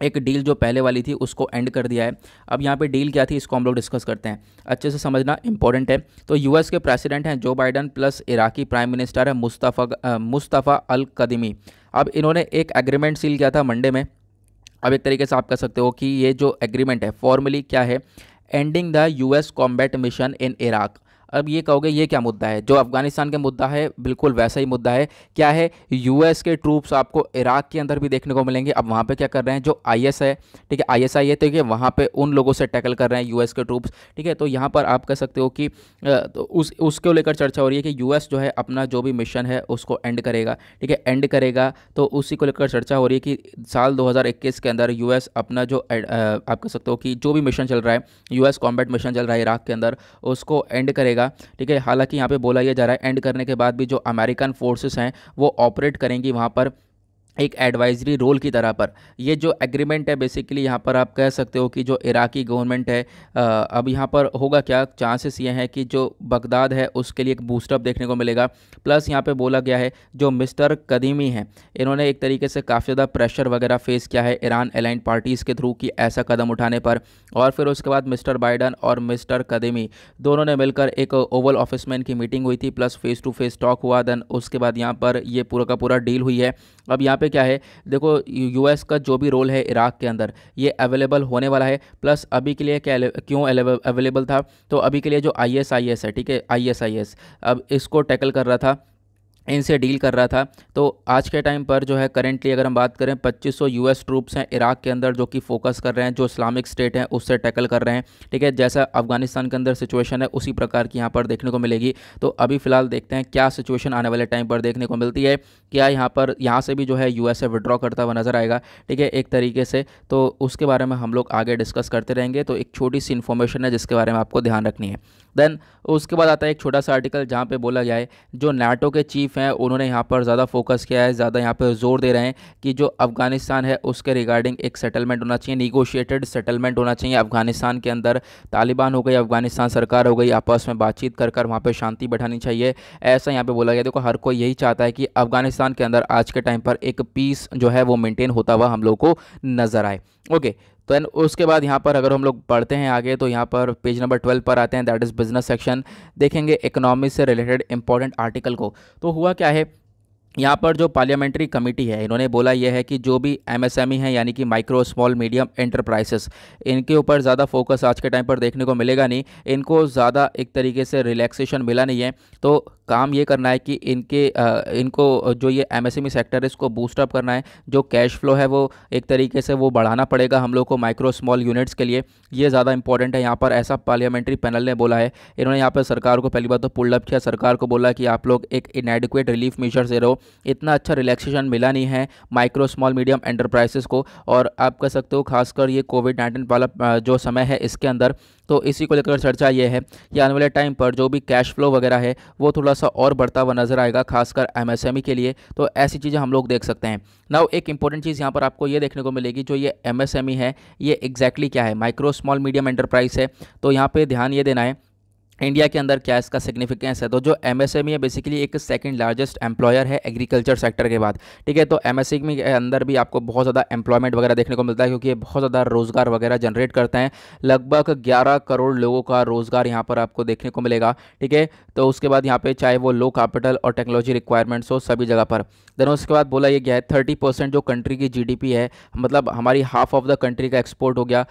एक डील जो पहले वाली थी उसको एंड कर दिया है अब यहाँ पे डील क्या थी इसको हम लोग डिस्कस करते हैं अच्छे से समझना इंपॉर्टेंट है तो यूएस के प्रेसिडेंट हैं Joe Biden plus Iraqi prime minister है मुस्तफ़ा मुस्तफ़ा अल कदमी अब इन्होंने एक एग्रीमेंट सील किया था मंडे में अब एक तरीके से आप कह सकते हो कि ये जो एग्रीमेंट है फॉर्मली क्या है ending the US combat mission in Iraq अब ये कहोगे ये क्या मुद्दा है जो अफगानिस्तान के मुद्दा है बिल्कुल वैसा ही मुद्दा है क्या है यूएस के ट्रूप्स आपको इराक के अंदर भी देखने को मिलेंगे अब वहाँ पे क्या कर रहे हैं जो आईएस है ठीक है आईएसआई है तो ये वहाँ पे उन लोगों से टैकल कर रहे हैं यूएस के ट्रूप्स ठीक है तो यहाँ पर आप कह सकते हो कि तो उस उसको लेकर चर्चा हो रही है कि यू जो है अपना जो भी मिशन है उसको एंड करेगा ठीक है एंड करेगा तो उसी को लेकर चर्चा हो रही है कि साल दो के अंदर यू अपना जो आप कह सकते हो कि जो भी मिशन चल रहा है यू कॉम्बैट मिशन चल रहा है इराक के अंदर उसको एंड करेगा रहेगा ठीक है हालांकि यहाँ पे बोला यह जा रहा है एंड करने के बाद भी जो अमेरिकन फोर्सेस हैं वो ऑपरेट करेंगी वहाँ पर एक एडवाइजरी रोल की तरह पर ये जो एग्रीमेंट है बेसिकली यहाँ पर आप कह सकते हो कि जो इराकी गवर्नमेंट है अब यहाँ पर होगा क्या चांसेस ये हैं कि जो बगदाद है उसके लिए एक बूस्टअप देखने को मिलेगा प्लस यहाँ पे बोला गया है जो मिस्टर कदीमी हैं इन्होंने एक तरीके से काफ़ी ज़्यादा प्रेशर वगैरह फेस किया है ईरान अलाइंट पार्टीज़ के थ्रू कि ऐसा कदम उठाने पर और फिर उसके बाद मिस्टर बाइडन और मिस्टर कदीमी दोनों ने मिलकर एक ओवल ऑफिस में इनकी मीटिंग हुई थी plus face to face talk हुआ दैन उसके बाद यहाँ पर ये पूरा का पूरा डील हुई है अब यहाँ पर में क्या है देखो यूएस का जो भी रोल है इराक के अंदर ये अवेलेबल होने वाला है प्लस अभी के लिए क्या क्यों अवेलेबल था तो अभी के लिए जो आई एस आई एस है ठीक है आई एस आई एस अब इसको टैकल कर रहा था इनसे डील कर रहा था तो आज के टाइम पर जो है करेंटली अगर हम बात करें 2500 यूएस ट्रूप्स हैं इराक के अंदर जो कि फोकस कर रहे हैं जो इस्लामिक स्टेट हैं उससे टैकल कर रहे हैं ठीक है जैसा अफगानिस्तान के अंदर सिचुएशन है उसी प्रकार की यहाँ पर देखने को मिलेगी तो अभी फिलहाल देखते हैं क्या सिचुएशन आने वाले टाइम पर देखने को मिलती है क्या यहाँ पर यहाँ से भी जो है यू विड्रॉ करता हुआ नज़र आएगा ठीक है एक तरीके से तो उसके बारे में हम लोग आगे डिस्कस करते रहेंगे तो एक छोटी सी इन्फॉर्मेशन है जिसके बारे में आपको ध्यान रखनी है देन उसके बाद आता है एक छोटा सा आर्टिकल जहाँ पे बोला गया है जो नाटो के चीफ हैं उन्होंने यहाँ पर ज़्यादा फोकस किया है ज़्यादा यहाँ पर जोर दे रहे हैं कि जो अफगानिस्तान है उसके रिगार्डिंग एक सेटलमेंट होना चाहिए निगोशिएटेड सेटलमेंट होना चाहिए अफगानिस्तान के अंदर तालिबान हो गई अफगानिस्तान सरकार हो गई आपस में बातचीत कर कर वहाँ पर शांति बैठानी चाहिए ऐसा यहाँ पर बोला गया देखो हर कोई यही चाहता है कि अफगानिस्तान के अंदर आज के टाइम पर एक पीस जो है वो मेनटेन होता हुआ हम लोग को नज़र आए ओके तो एन उसके बाद यहाँ पर अगर हम लोग पढ़ते हैं आगे तो यहाँ पर पेज नंबर ट्वेल्व पर आते हैं दैट इज़ बिजनेस सेक्शन देखेंगे इकोनॉमी से रिलेटेड इंपॉर्टेंट आर्टिकल को तो हुआ क्या है यहाँ पर जो पार्लियामेंट्री कमेटी है इन्होंने बोला यह है कि जो भी एमएसएमई e है यानी कि माइक्रो स्मॉल मीडियम एंटरप्राइजेस इनके ऊपर ज़्यादा फोकस आज के टाइम पर देखने को मिलेगा नहीं इनको ज़्यादा एक तरीके से रिलैक्सेशन मिला नहीं है तो काम ये करना है कि इनके इनको जो ये एमएसएमई सेक्टर e है इसको बूस्टअप करना है जो कैश फ्लो है वो एक तरीके से वो बढ़ाना पड़ेगा हम लोग को माइक्रो स्मॉल यूनिट्स के लिए ये ज़्यादा इंपॉर्टेंट है यहाँ पर ऐसा पार्लियामेंट्री पैनल ने बोला है इन्होंने यहाँ पर सरकार को पहली बार तो पुलअप किया सरकार को बोला कि आप लोग एक इनएडिकुएट रिलीफ मेजर्स दे रहे हो इतना अच्छा रिलैक्सेशन मिला नहीं है माइक्रो स्मॉल मीडियम एंटरप्राइजेस को और आप कह सकते हो खासकर ये कोविड नाइन्टीन वाला जो समय है इसके अंदर तो इसी को लेकर चर्चा ये है कि आने वाले टाइम पर जो भी कैश फ्लो वगैरह है वो थोड़ा सा और बढ़ता हुआ नज़र आएगा खासकर एमएसएमई e के लिए तो ऐसी चीज़ें हम लोग देख सकते हैं नाउ एक इंपॉर्टेंट चीज़ यहाँ पर आपको ये देखने को मिलेगी जो ये एमएसएमई e है ये एग्जैक्टली exactly क्या है माइक्रो स्मॉल मीडियम एंटरप्राइज है तो यहाँ पर ध्यान ये देना है इंडिया के अंदर क्या इसका सिग्निफिकेंस है तो जो एमएसएमई e है बेसिकली एक सेकंड लार्जेस्ट एम्प्लॉयर है एग्रीकल्चर सेक्टर के बाद ठीक है तो एमएसएमई e के अंदर भी आपको बहुत ज़्यादा एम्प्लॉयमेंट वगैरह देखने को मिलता है क्योंकि ये बहुत ज़्यादा रोज़गार वगैरह जनरेट करते हैं लगभग ग्यारह करोड़ लोगों का रोज़गार यहाँ पर आपको देखने को मिलेगा ठीक है तो उसके बाद यहाँ पर चाहे वो लो कैपिटल और टेक्नोलॉजी रिक्वायरमेंट्स हो सभी जगह पर देन उसके बाद बोला यह गया है थर्टी जो कंट्री की जी है मतलब हमारी हाफ ऑफ द कंट्री का एक्सपोर्ट हो गया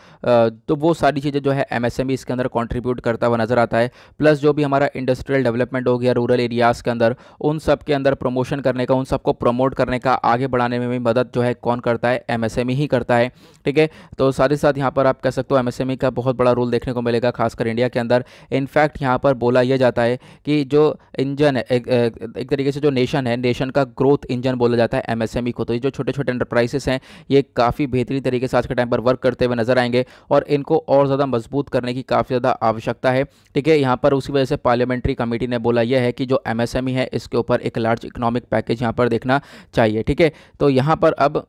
तो वो सारी चीज़ें जो है एम e इसके अंदर कॉन्ट्रीब्यूट करता हुआ नज़र आता है प्लस जो भी हमारा इंडस्ट्रियल डेवलपमेंट हो गया रूरल एरियाज़ के अंदर उन सब के अंदर प्रमोशन करने का उन सबको प्रमोट करने का आगे बढ़ाने में भी मदद जो है कौन करता है एमएसएमई e ही करता है ठीक है तो साथ ही साथ यहाँ पर आप कह सकते हो एमएसएमई e का बहुत बड़ा रोल देखने को मिलेगा खासकर इंडिया के अंदर इनफैक्ट यहाँ पर बोला यह जाता है कि जो इंजन है एक, एक तरीके से जो नेशन है नेशन का ग्रोथ इंजन बोला जाता है एमएसएमई e को तो ये जो छोटे छोटे इंटरप्राइजेस हैं ये काफ़ी बेहतरीन तरीके से आज के टाइम पर वर्क करते हुए नजर आएंगे और इनको और ज़्यादा मजबूत करने की काफ़ी ज़्यादा आवश्यकता है ठीक है यहाँ पर उसकी वजह से पार्लियामेंट्री कमेटी ने बोला यह है कि जो एमएसएमई e है इसके ऊपर एक लार्ज इकोनॉमिक पैकेज यहाँ पर देखना चाहिए ठीक है तो यहाँ पर अब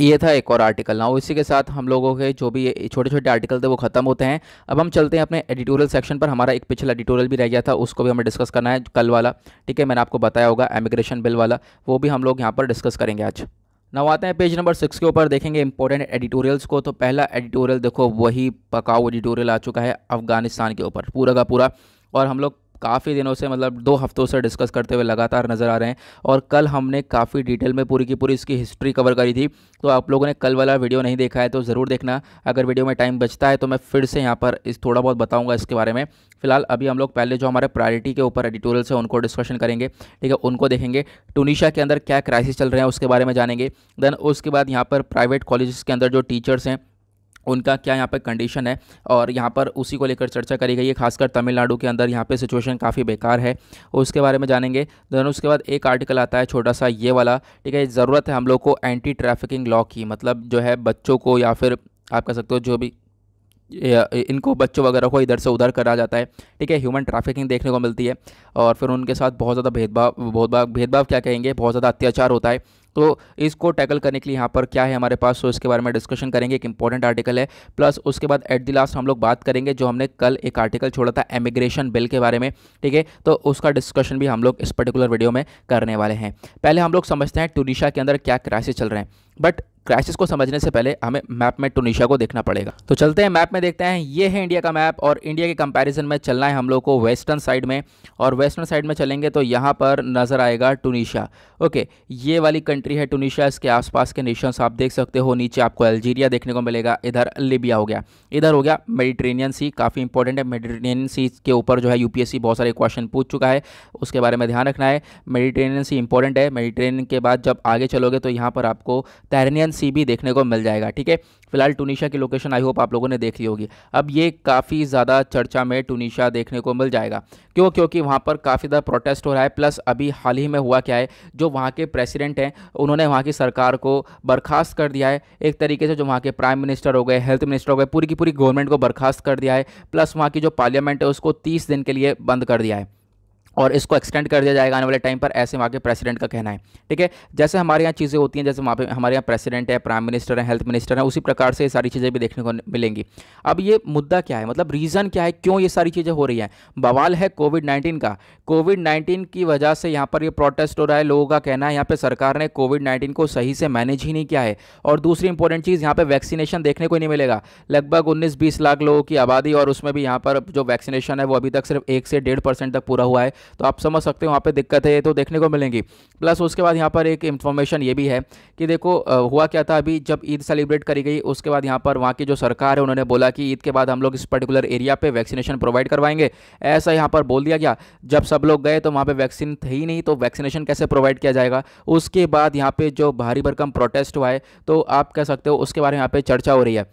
ये था एक और आर्टिकल ना इसी के साथ हम लोगों के जो भी छोटे छोटे आर्टिकल थे वो खत्म होते हैं अब हम चलते हैं अपने एडिटोरियल सेक्शन पर हमारा एक पिछला एडिटोरियल भी रह गया था उसको भी हमें डिस्कस करना है कल वाला ठीक है मैंने आपको बताया होगा एमिग्रेशन बिल वाला वो भी हम लोग यहाँ पर डिस्कस करेंगे आज नाउ आते हैं पेज नंबर सिक्स के ऊपर देखेंगे इंपॉर्टेंट एडिटोरियल्स को तो पहला एडिटोरियल देखो वही पकाऊ एडिटोरियल आ चुका है अफगानिस्तान के ऊपर पूरा का पूरा और हम लोग काफ़ी दिनों से मतलब दो हफ्तों से डिस्कस करते हुए लगातार नज़र आ रहे हैं और कल हमने काफ़ी डिटेल में पूरी की पूरी इसकी हिस्ट्री कवर करी थी तो आप लोगों ने कल वाला वीडियो नहीं देखा है तो ज़रूर देखना अगर वीडियो में टाइम बचता है तो मैं फिर से यहाँ पर इस थोड़ा बहुत बताऊँगा इसके बारे में फिलहाल अभी हम लोग पहले जो हमारे प्रायोरिटी के ऊपर एडिटोरियल्स हैं उनको डिस्कशन करेंगे ठीक है उनको देखेंगे टूनिशा के अंदर क्या क्राइसिस चल रहे हैं उसके बारे में जानेंगे देन उसके बाद यहाँ पर प्राइवेट कॉलेज के अंदर जो टीचर्स हैं उनका क्या यहाँ पर कंडीशन है और यहाँ पर उसी को लेकर चर्चा करी गई है खासकर तमिलनाडु के अंदर यहाँ पे सिचुएशन काफ़ी बेकार है उसके बारे में जानेंगे देन उसके बाद एक आर्टिकल आता है छोटा सा ये वाला ठीक है ज़रूरत है हम लोग को एंटी ट्रैफिकिंग लॉ की मतलब जो है बच्चों को या फिर आप कह सकते हो जो भी इनको बच्चों वगैरह को इधर से उधर करा जाता है ठीक है ह्यूमन ट्रैफिकिंग देखने को मिलती है और फिर उनके साथ बहुत ज़्यादा भेदभाव बहुत भेदभाव क्या कहेंगे बहुत ज़्यादा अत्याचार होता है तो इसको टैकल करने के लिए यहाँ पर क्या है हमारे पास तो इसके बारे में डिस्कशन करेंगे एक इंपॉर्टेंट आर्टिकल है प्लस उसके बाद एट द लास्ट हम लोग बात करेंगे जो हमने कल एक आर्टिकल छोड़ा था एमिग्रेशन बिल के बारे में ठीक है तो उसका डिस्कशन भी हम लोग इस पर्टिकुलर वीडियो में करने वाले हैं पहले हम लोग समझते हैं टूडिशा के अंदर क्या क्राइसिस चल रहे हैं बट क्राइसिस को समझने से पहले हमें मैप में टूनिशिया को देखना पड़ेगा तो चलते हैं मैप में देखते हैं ये है इंडिया का मैप और इंडिया के कंपैरिजन में चलना है हम लोग को वेस्टर्न साइड में और वेस्टर्न साइड में चलेंगे तो यहाँ पर नज़र आएगा टूनिशिया ओके ये वाली कंट्री है टूनिशिया इसके आसपास के नेशंस आप देख सकते हो नीचे आपको अल्जीरिया देखने को मिलेगा इधर लिबिया हो गया इधर हो गया मेडिट्रेनियन सी काफ़ी इंपॉर्टेंट है मेडिट्रेनियन सी के ऊपर जो है यूपीएससी बहुत सारे क्वेश्चन पूछ चुका है उसके बारे में ध्यान रखना है मेडिट्रेनियन सी इंपॉर्टेंट है मेडिट्रेनियन के बाद जब आगे चलोगे तो यहाँ पर आपको तैरनियन सी भी देखने को मिल जाएगा ठीक है फिलहाल टूनिशा की लोकेशन आई होप आप लोगों ने देख ली होगी अब ये काफ़ी ज़्यादा चर्चा में टूनिशा देखने को मिल जाएगा क्यों क्योंकि वहाँ पर काफ़ी ज़्यादा प्रोटेस्ट हो रहा है प्लस अभी हाल ही में हुआ क्या है जो वहाँ के प्रेसिडेंट हैं उन्होंने वहाँ की सरकार को बर्खास्त कर दिया है एक तरीके से जो वहाँ के प्राइम मिनिस्टर हो गए हेल्थ मिनिस्टर हो गए पूरी की पूरी गवर्नमेंट को बर्खास्त कर दिया है प्लस वहाँ की जो पार्लियामेंट है उसको तीस दिन के लिए बंद कर दिया है और इसको एक्सटेंड कर दिया जाएगा आने वाले टाइम पर ऐसे वहाँ के प्रेसिडेंट का कहना है ठीक है जैसे हमारे यहाँ चीज़ें होती हैं जैसे वहाँ पे हमारे यहाँ प्रेसिडेंट है प्राइम मिनिस्टर है हेल्थ मिनिस्टर है उसी प्रकार से ये सारी चीज़ें भी देखने को मिलेंगी अब ये मुद्दा क्या है मतलब रीज़न क्या है क्यों ये सारी चीज़ें हो रही हैं बवाल है कोविड नाइन्टीन का कोविड नाइन्टीन की वजह से यहाँ पर ये प्रोटेस्ट हो रहा है लोगों का कहना है यहाँ पर सरकार ने कोविड नाइन्टीन को सही से मैनेज ही नहीं किया है और दूसरी इंपॉर्टेंट चीज़ यहाँ पर वैक्सीनेशन देखने को नहीं मिलेगा लगभग उन्नीस बीस लाख लोगों की आबादी और उसमें भी यहाँ पर जो वैक्सीनेशन है वो अभी तक सिर्फ एक से डेढ़ परसेंट तक पूरा हुआ है तो आप समझ सकते हो वहाँ पर दिक्कत है तो देखने को मिलेंगी प्लस उसके बाद यहाँ पर एक इन्फॉर्मेशन ये भी है कि देखो हुआ क्या था अभी जब ईद सेलिब्रेट करी गई उसके बाद यहाँ पर वहाँ की जो सरकार है उन्होंने बोला कि ईद के बाद हम लोग इस पर्टिकुलर एरिया पर वैक्सीनेशन प्रोवाइड करवाएंगे ऐसा यहाँ पर बोल दिया गया जब सब लोग गए तो वहाँ पर वैक्सीन थी नहीं तो वैक्सीनेशन कैसे प्रोवाइड किया जाएगा उसके बाद यहाँ पर जो भारी भरकम प्रोटेस्ट हुआ है तो आप कह सकते हो उसके बारे में यहाँ पर चर्चा हो रही है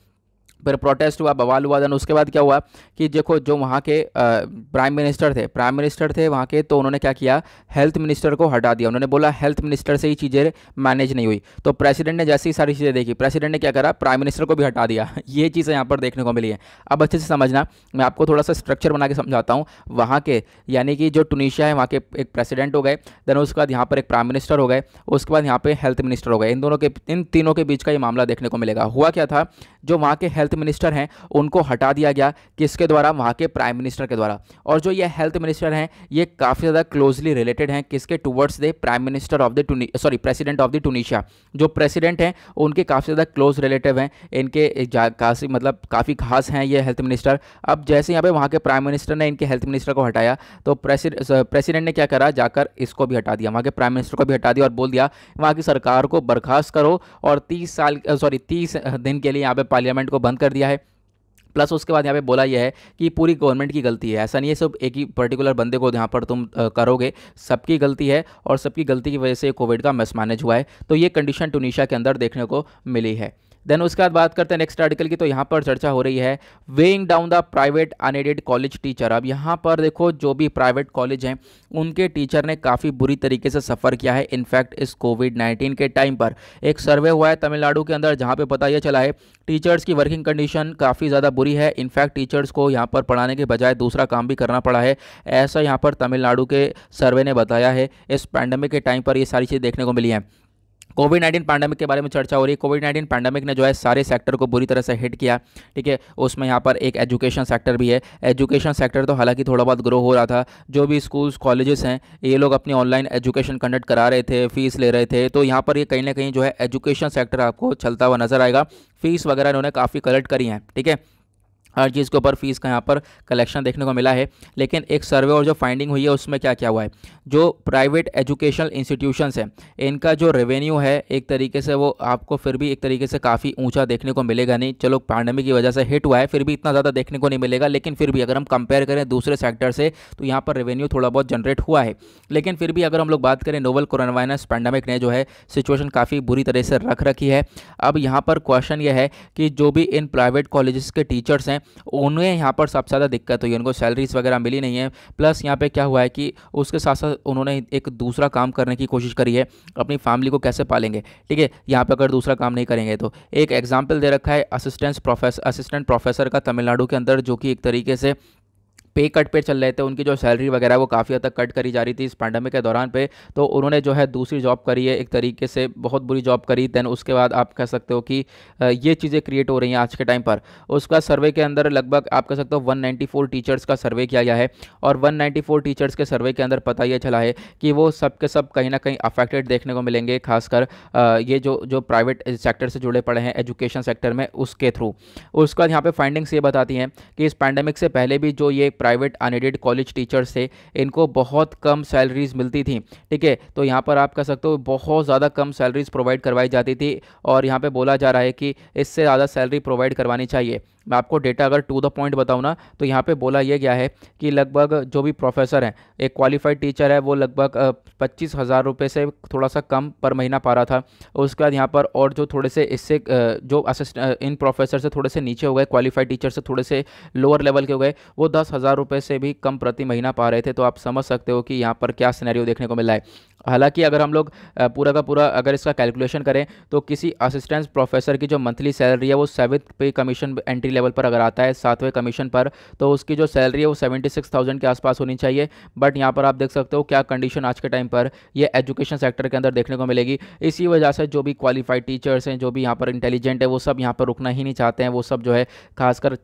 फिर प्रोटेस्ट हुआ बवाल हुआ देन उसके बाद क्या हुआ कि देखो जो वहाँ के प्राइम मिनिस्टर थे प्राइम मिनिस्टर थे वहाँ के तो उन्होंने क्या किया हेल्थ मिनिस्टर को हटा दिया उन्होंने बोला हेल्थ मिनिस्टर से ही चीज़ें मैनेज नहीं हुई तो प्रेसिडेंट ने जैसी सारी चीज़ें देखी प्रेसिडेंट ने क्या करा प्राइम मिनिस्टर को भी हटा दिया ये चीज़ें यहाँ पर देखने को मिली है अब अच्छे से समझना मैं आपको थोड़ा सा स्ट्रक्चर बना के समझाता हूँ वहाँ के यानी कि जो टूनिशिया है वहाँ के एक प्रेसिडेंट हो गए देन उसके बाद यहाँ पर एक प्राइम मिनिस्टर हो गए उसके बाद यहाँ पर हेल्थ मिनिस्टर हो गए इन दोनों के इन तीनों के बीच का ये मामला देखने को मिलेगा हुआ क्या था जो वहाँ के हेल्थ हेल्थ मिनिस्टर हैं उनको हटा दिया गया किसके द्वारा वहाँ के प्राइम मिनिस्टर के द्वारा और जो ये हेल्थ मिनिस्टर हैं ये काफ़ी ज़्यादा क्लोजली रिलेटेड हैं किसके towards the prime minister of the sorry president of the Tunisia जो प्रेसिडेंट हैं उनके काफ़ी ज़्यादा क्लोज रिलेटिव हैं इनके काफ़ी मतलब काफ़ी खास हैं ये हेल्थ मिनिस्टर अब जैसे यहाँ पे वहाँ के प्राइम मिनिस्टर ने इनके हेल्थ मिनिस्टर को हटाया तो प्रेसिडेंट ने क्या करा जाकर इसको भी हटा दिया वहाँ के प्राइम मिनिस्टर को भी हटा दिया और बोल दिया वहाँ की सरकार को बर्खास्त करो और तीस साल सॉरी तीस दिन के लिए यहाँ पे पार्लियामेंट को बंद कर दिया है प्लस उसके बाद यहाँ पे बोला यह है कि पूरी गवर्नमेंट की गलती है ऐसा नहीं है सब एक ही पर्टिकुलर बंदे को यहाँ पर तुम करोगे सबकी गलती है और सबकी गलती की वजह से कोविड का मिसमैनेज हुआ है तो ये कंडीशन टूनिशा के अंदर देखने को मिली है देन उसके बाद बात करते हैं नेक्स्ट आर्टिकल की तो यहाँ पर चर्चा हो रही है weighing down the private unaided college teacher अब यहाँ पर देखो जो भी प्राइवेट कॉलेज हैं उनके टीचर ने काफ़ी बुरी तरीके से सफ़र किया है इनफैक्ट इस कोविड नाइन्टीन के टाइम पर एक सर्वे हुआ है तमिलनाडु के अंदर जहाँ पर पता यह चला है टीचर्स की वर्किंग कंडीशन काफ़ी ज़्यादा बुरी है इनफैक्ट टीचर्स को यहाँ पर पढ़ाने के बजाय दूसरा काम भी करना पड़ा है ऐसा यहाँ पर तमिलनाडु के सर्वे ने बताया है इस पैंडमिक के टाइम पर ये सारी चीज़ देखने को मिली है कोविड नाइन्टीन पैंडमिक के बारे में चर्चा हो रही है कोविड नाइन्टीन पैंडमिक ने जो है सारे सेक्टर को बुरी तरह से हिट किया ठीक है उसमें यहाँ पर एक एजुकेशन सेक्टर भी है एजुकेशन सेक्टर तो हालांकि थोड़ा बहुत ग्रो हो रहा था जो भी स्कूल्स कॉलेजेस हैं ये लोग अपनी ऑनलाइन एजुकेशन कंडक्ट करा रहे थे फीस ले रहे थे तो यहाँ पर ये कहीं ना कहीं जो है एजुकेशन सेक्टर आपको चलता हुआ नजर आएगा फीस वगैरह इन्होंने काफ़ी कलेक्ट करी हैं ठीक है हर चीज़ के ऊपर फीस का यहाँ पर कलेक्शन देखने को मिला है लेकिन एक सर्वे और जो फाइंडिंग हुई है उसमें क्या क्या हुआ है जो प्राइवेट एजुकेशनल इंस्टीट्यूशंस हैं इनका जो रेवेन्यू है एक तरीके से वो आपको फिर भी एक तरीके से काफ़ी ऊंचा देखने को मिलेगा नहीं चलो पैंडमिक की वजह से हिट हुआ है फिर भी इतना ज़्यादा देखने को नहीं मिलेगा लेकिन फिर भी अगर हम कंपेयर करें दूसरे सेक्टर से तो यहाँ पर रेवेन्यू थोड़ा बहुत जनरेट हुआ है लेकिन फिर भी अगर हम लोग बात करें नोवल कोरोना वायरस पैंडमिक ने जो है सिचुएशन काफ़ी बुरी तरह से रख रखी है अब यहाँ पर क्वेश्चन यह है कि जो भी इन प्राइवेट कॉलेज के टीचर्स हैं उन्हें यहाँ पर सबसे ज़्यादा दिक्कत हुई उनको सैलरीज वगैरह मिली नहीं है प्लस यहाँ पर क्या हुआ है कि उसके साथ साथ उन्होंने एक दूसरा काम करने की कोशिश करी है अपनी फैमिली को कैसे पालेंगे ठीक है यहाँ पर अगर दूसरा काम नहीं करेंगे तो एक एग्जाम्पल दे रखा है असिस्टेंट प्रोफेसर असिस्टेंट प्रोफेसर का तमिलनाडु के अंदर जो कि एक तरीके से पे कट पे चल रहे थे उनकी जो सैलरी वगैरह वो काफ़ी हद तक कट करी जा रही थी इस पैंडमिक के दौरान पे तो उन्होंने जो है दूसरी जॉब करी है एक तरीके से बहुत बुरी जॉब करी देन उसके बाद आप कह सकते हो कि ये चीज़ें क्रिएट हो रही हैं आज के टाइम पर उसका सर्वे के अंदर लगभग आप कह सकते हो वन टीचर्स का सर्वे किया गया है और वन टीचर्स के सर्वे के अंदर पता यह चला है कि वो सब के सब कहीं ना कहीं अफेक्टेड देखने को मिलेंगे खासकर ये जो जो प्राइवेट सेक्टर से जुड़े पड़े हैं एजुकेशन सेक्टर में उसके थ्रू उसके बाद यहाँ पर फाइंडिंग्स ये बताती हैं कि इस पैंडमिक से पहले भी जो ये प्राइवेट अनएडेड कॉलेज टीचर्स से इनको बहुत कम सैलरीज़ मिलती थी ठीक है तो यहाँ पर आप कह सकते हो बहुत ज़्यादा कम सैलरीज़ प्रोवाइड करवाई जाती थी और यहाँ पर बोला जा रहा है कि इससे ज़्यादा सैलरी प्रोवाइड करवानी चाहिए मैं आपको डेटा अगर टू द पॉइंट बताऊँ ना तो यहाँ पे बोला यह गया है कि लगभग जो भी प्रोफेसर हैं एक क्वालिफाइड टीचर है वो लगभग पच्चीस हज़ार रुपये से थोड़ा सा कम पर महीना पा रहा था उसके बाद यहाँ पर और जो थोड़े से इससे जो असिस्ट इन प्रोफेसर से थोड़े से नीचे हो गए क्वालिफाइड टीचर से थोड़े से लोअर लेवल के हो गए वो दस हज़ार रुपये से भी कम प्रति महीना पा रहे थे तो आप समझ सकते हो कि यहाँ पर क्या सिनेरियो देखने को मिला है हालांकि अगर हम लोग पूरा का पूरा अगर इसका कैलकुलेशन करें तो किसी असिस्टेंट प्रोफेसर की जो मंथली सैलरी है वो सेवन्थ पे कमीशन एंट्री लेवल पर अगर आता है सातवें कमीशन पर तो उसकी जो सैलरी है वो सेवेंटी सिक्स थाउजेंड के आसपास होनी चाहिए बट यहाँ पर आप देख सकते हो क्या कंडीशन आज के टाइम पर यह एजुकेशन सेक्टर के अंदर देखने को मिलेगी इसी वजह से जो भी क्वालिफाइड टीचर्स हैं जो भी यहाँ पर इंटेलिजेंट है वो सब यहाँ पर रुकना ही नहीं चाहते हैं वो सब जो है खासकर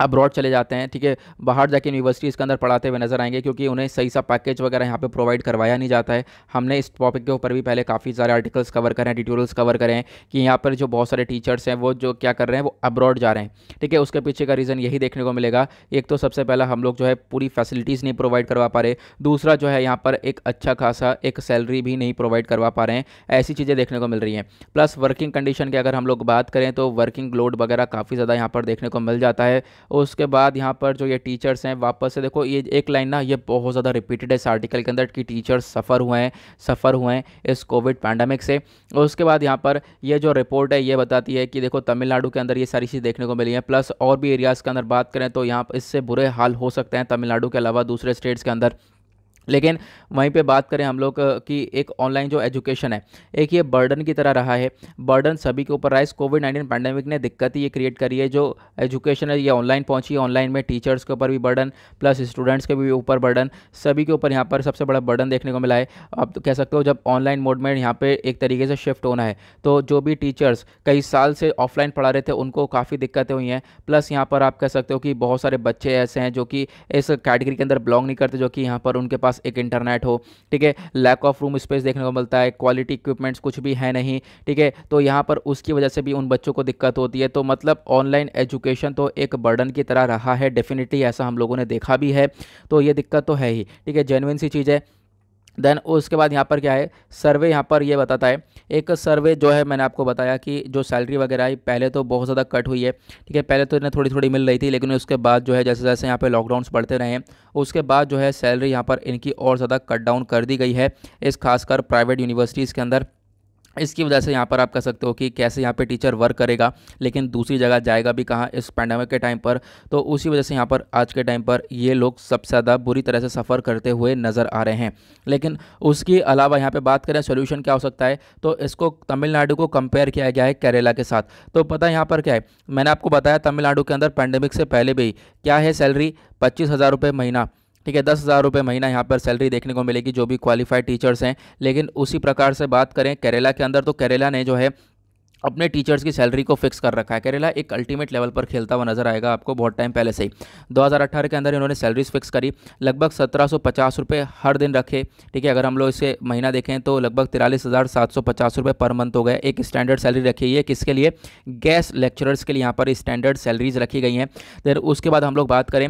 अब्रॉड चले जाते हैं ठीक है बाहर जाके यूनिवर्सिटीज़ के अंदर पढ़ाते हुए नजर आएंगे क्योंकि उन्हें सही सा पैकेज वगैरह यहाँ पे प्रोवाइड करवाया नहीं जाता है हमने इस टॉपिक के ऊपर भी पहले काफ़ी सारे आर्टिकल्स कवर करें ट्यूटोरियल्स कवर करें कि यहाँ पर जो बहुत सारे टीचर्स हैं वो जो क्या कर रहे हैं वो अब्रॉड जा रहे हैं ठीक है उसके पीछे का रीज़न यही देखने को मिलेगा एक तो सबसे पहला हम लोग जो है पूरी फैसिलिटीज़ नहीं प्रोवाइड करवा पा रहे दूसरा जो है यहाँ पर एक अच्छा खासा एक सैलरी भी नहीं प्रोवाइड करवा पा रहे हैं ऐसी चीज़ें देखने को मिल रही हैं प्लस वर्किंग कंडीशन की अगर हम लोग बात करें तो वर्किंग लोड वगैरह काफ़ी ज़्यादा यहाँ पर देखने को मिल जाता है और उसके बाद यहाँ पर जो ये टीचर्स हैं वापस से देखो ये एक लाइन ना ये बहुत ज़्यादा रिपीटेड है इस आर्टिकल के अंदर कि टीचर्स सफ़र हुए हैं सफ़र हुए हैं इस कोविड पैंडमिक से और उसके बाद यहाँ पर ये जो रिपोर्ट है ये बताती है कि देखो तमिलनाडु के अंदर ये सारी चीज़ देखने को मिली है प्लस और भी एरियाज़ के अंदर बात करें तो यहाँ इससे बुरे हाल हो सकते हैं तमिलनाडु के अलावा दूसरे स्टेट्स के अंदर लेकिन वहीं पे बात करें हम लोग की एक ऑनलाइन जो एजुकेशन है एक ये बर्डन की तरह रहा है बर्डन सभी के ऊपर रहा है कोविड नाइन्टीन पैंडेमिक ने दिक्कत ही ये क्रिएट करी है जो एजुकेशन है ये ऑनलाइन पहुंची ऑनलाइन में टीचर्स के ऊपर भी बर्डन प्लस स्टूडेंट्स के भी ऊपर बर्डन सभी के ऊपर यहाँ पर सबसे बड़ा बर्डन देखने को मिला है आप तो कह सकते हो जब ऑनलाइन मोड में यहाँ पर एक तरीके से शिफ्ट होना है तो जो भी टीचर्स कई साल से ऑफलाइन पढ़ा रहे थे उनको काफ़ी दिक्कतें हुई हैं प्लस यहाँ पर आप कह सकते हो कि बहुत सारे बच्चे ऐसे हैं जो कि इस कैटेगरी के अंदर बिलोंग नहीं करते जो कि यहाँ पर उनके पास एक इंटरनेट हो ठीक है लैक ऑफ रूम स्पेस देखने को मिलता है क्वालिटी इक्विपमेंट्स कुछ भी है नहीं ठीक है तो यहाँ पर उसकी वजह से भी उन बच्चों को दिक्कत होती है तो मतलब ऑनलाइन एजुकेशन तो एक बर्डन की तरह रहा है डेफिनेटली ऐसा हम लोगों ने देखा भी है तो ये दिक्कत तो है ही ठीक है जेनविन सी चीज़ है देन उसके बाद यहाँ पर क्या है सर्वे यहाँ पर ये यह बताता है एक सर्वे जो है मैंने आपको बताया कि जो सैलरी वगैरह आई पहले तो बहुत ज़्यादा कट हुई है ठीक है पहले तो इन्हें थोड़ी थोड़ी मिल रही थी लेकिन उसके बाद जो है जैसे जैसे यहाँ पर लॉकडाउन बढ़ते रहे उसके बाद जो है सैलरी यहाँ पर इनकी और ज़्यादा कट डाउन कर दी गई है इस खासकर प्राइवेट यूनिवर्सिटीज़ के अंदर इसकी वजह से यहाँ पर आप कह सकते हो कि कैसे यहाँ पे टीचर वर्क करेगा लेकिन दूसरी जगह जाएगा भी कहाँ इस पैंडमिक के टाइम पर तो उसी वजह से यहाँ पर आज के टाइम पर ये लोग सबसे ज़्यादा बुरी तरह से सफ़र करते हुए नज़र आ रहे हैं लेकिन उसके अलावा यहाँ पे बात करें सोल्यूशन क्या हो सकता है तो इसको तमिलनाडु को कंपेयर किया गया है केरला के साथ तो पता यहाँ पर क्या है मैंने आपको बताया तमिलनाडु के अंदर पैंडमिक से पहले भी क्या है सैलरी पच्चीस हज़ार महीना ठीक है दस हज़ार रुपये महीना यहाँ पर सैलरी देखने को मिलेगी जो भी क्वालिफाइड टीचर्स हैं लेकिन उसी प्रकार से बात करें केरला के अंदर तो केरला ने जो है अपने टीचर्स की सैलरी को फिक्स कर रखा है केरला एक अल्टीमेट लेवल पर खेलता हुआ नजर आएगा आपको बहुत टाइम पहले से ही 2018 के अंदर इन्होंने सैलरीज फिक्स करी लगभग सत्रह सौ पचास रुपये हर दिन रखे ठीक है अगर हम लोग इसे महीना देखें तो लगभग तिरालीस हज़ार सात सौ पचास रुपये पर मंथ हो गए एक स्टैंडर्ड सैलरी रखी है किसके लिए गैस लेक्चरर्स के लिए यहाँ पर स्टैंडर्ड सैलरीज रखी गई हैं देर उसके बाद हम लोग बात करें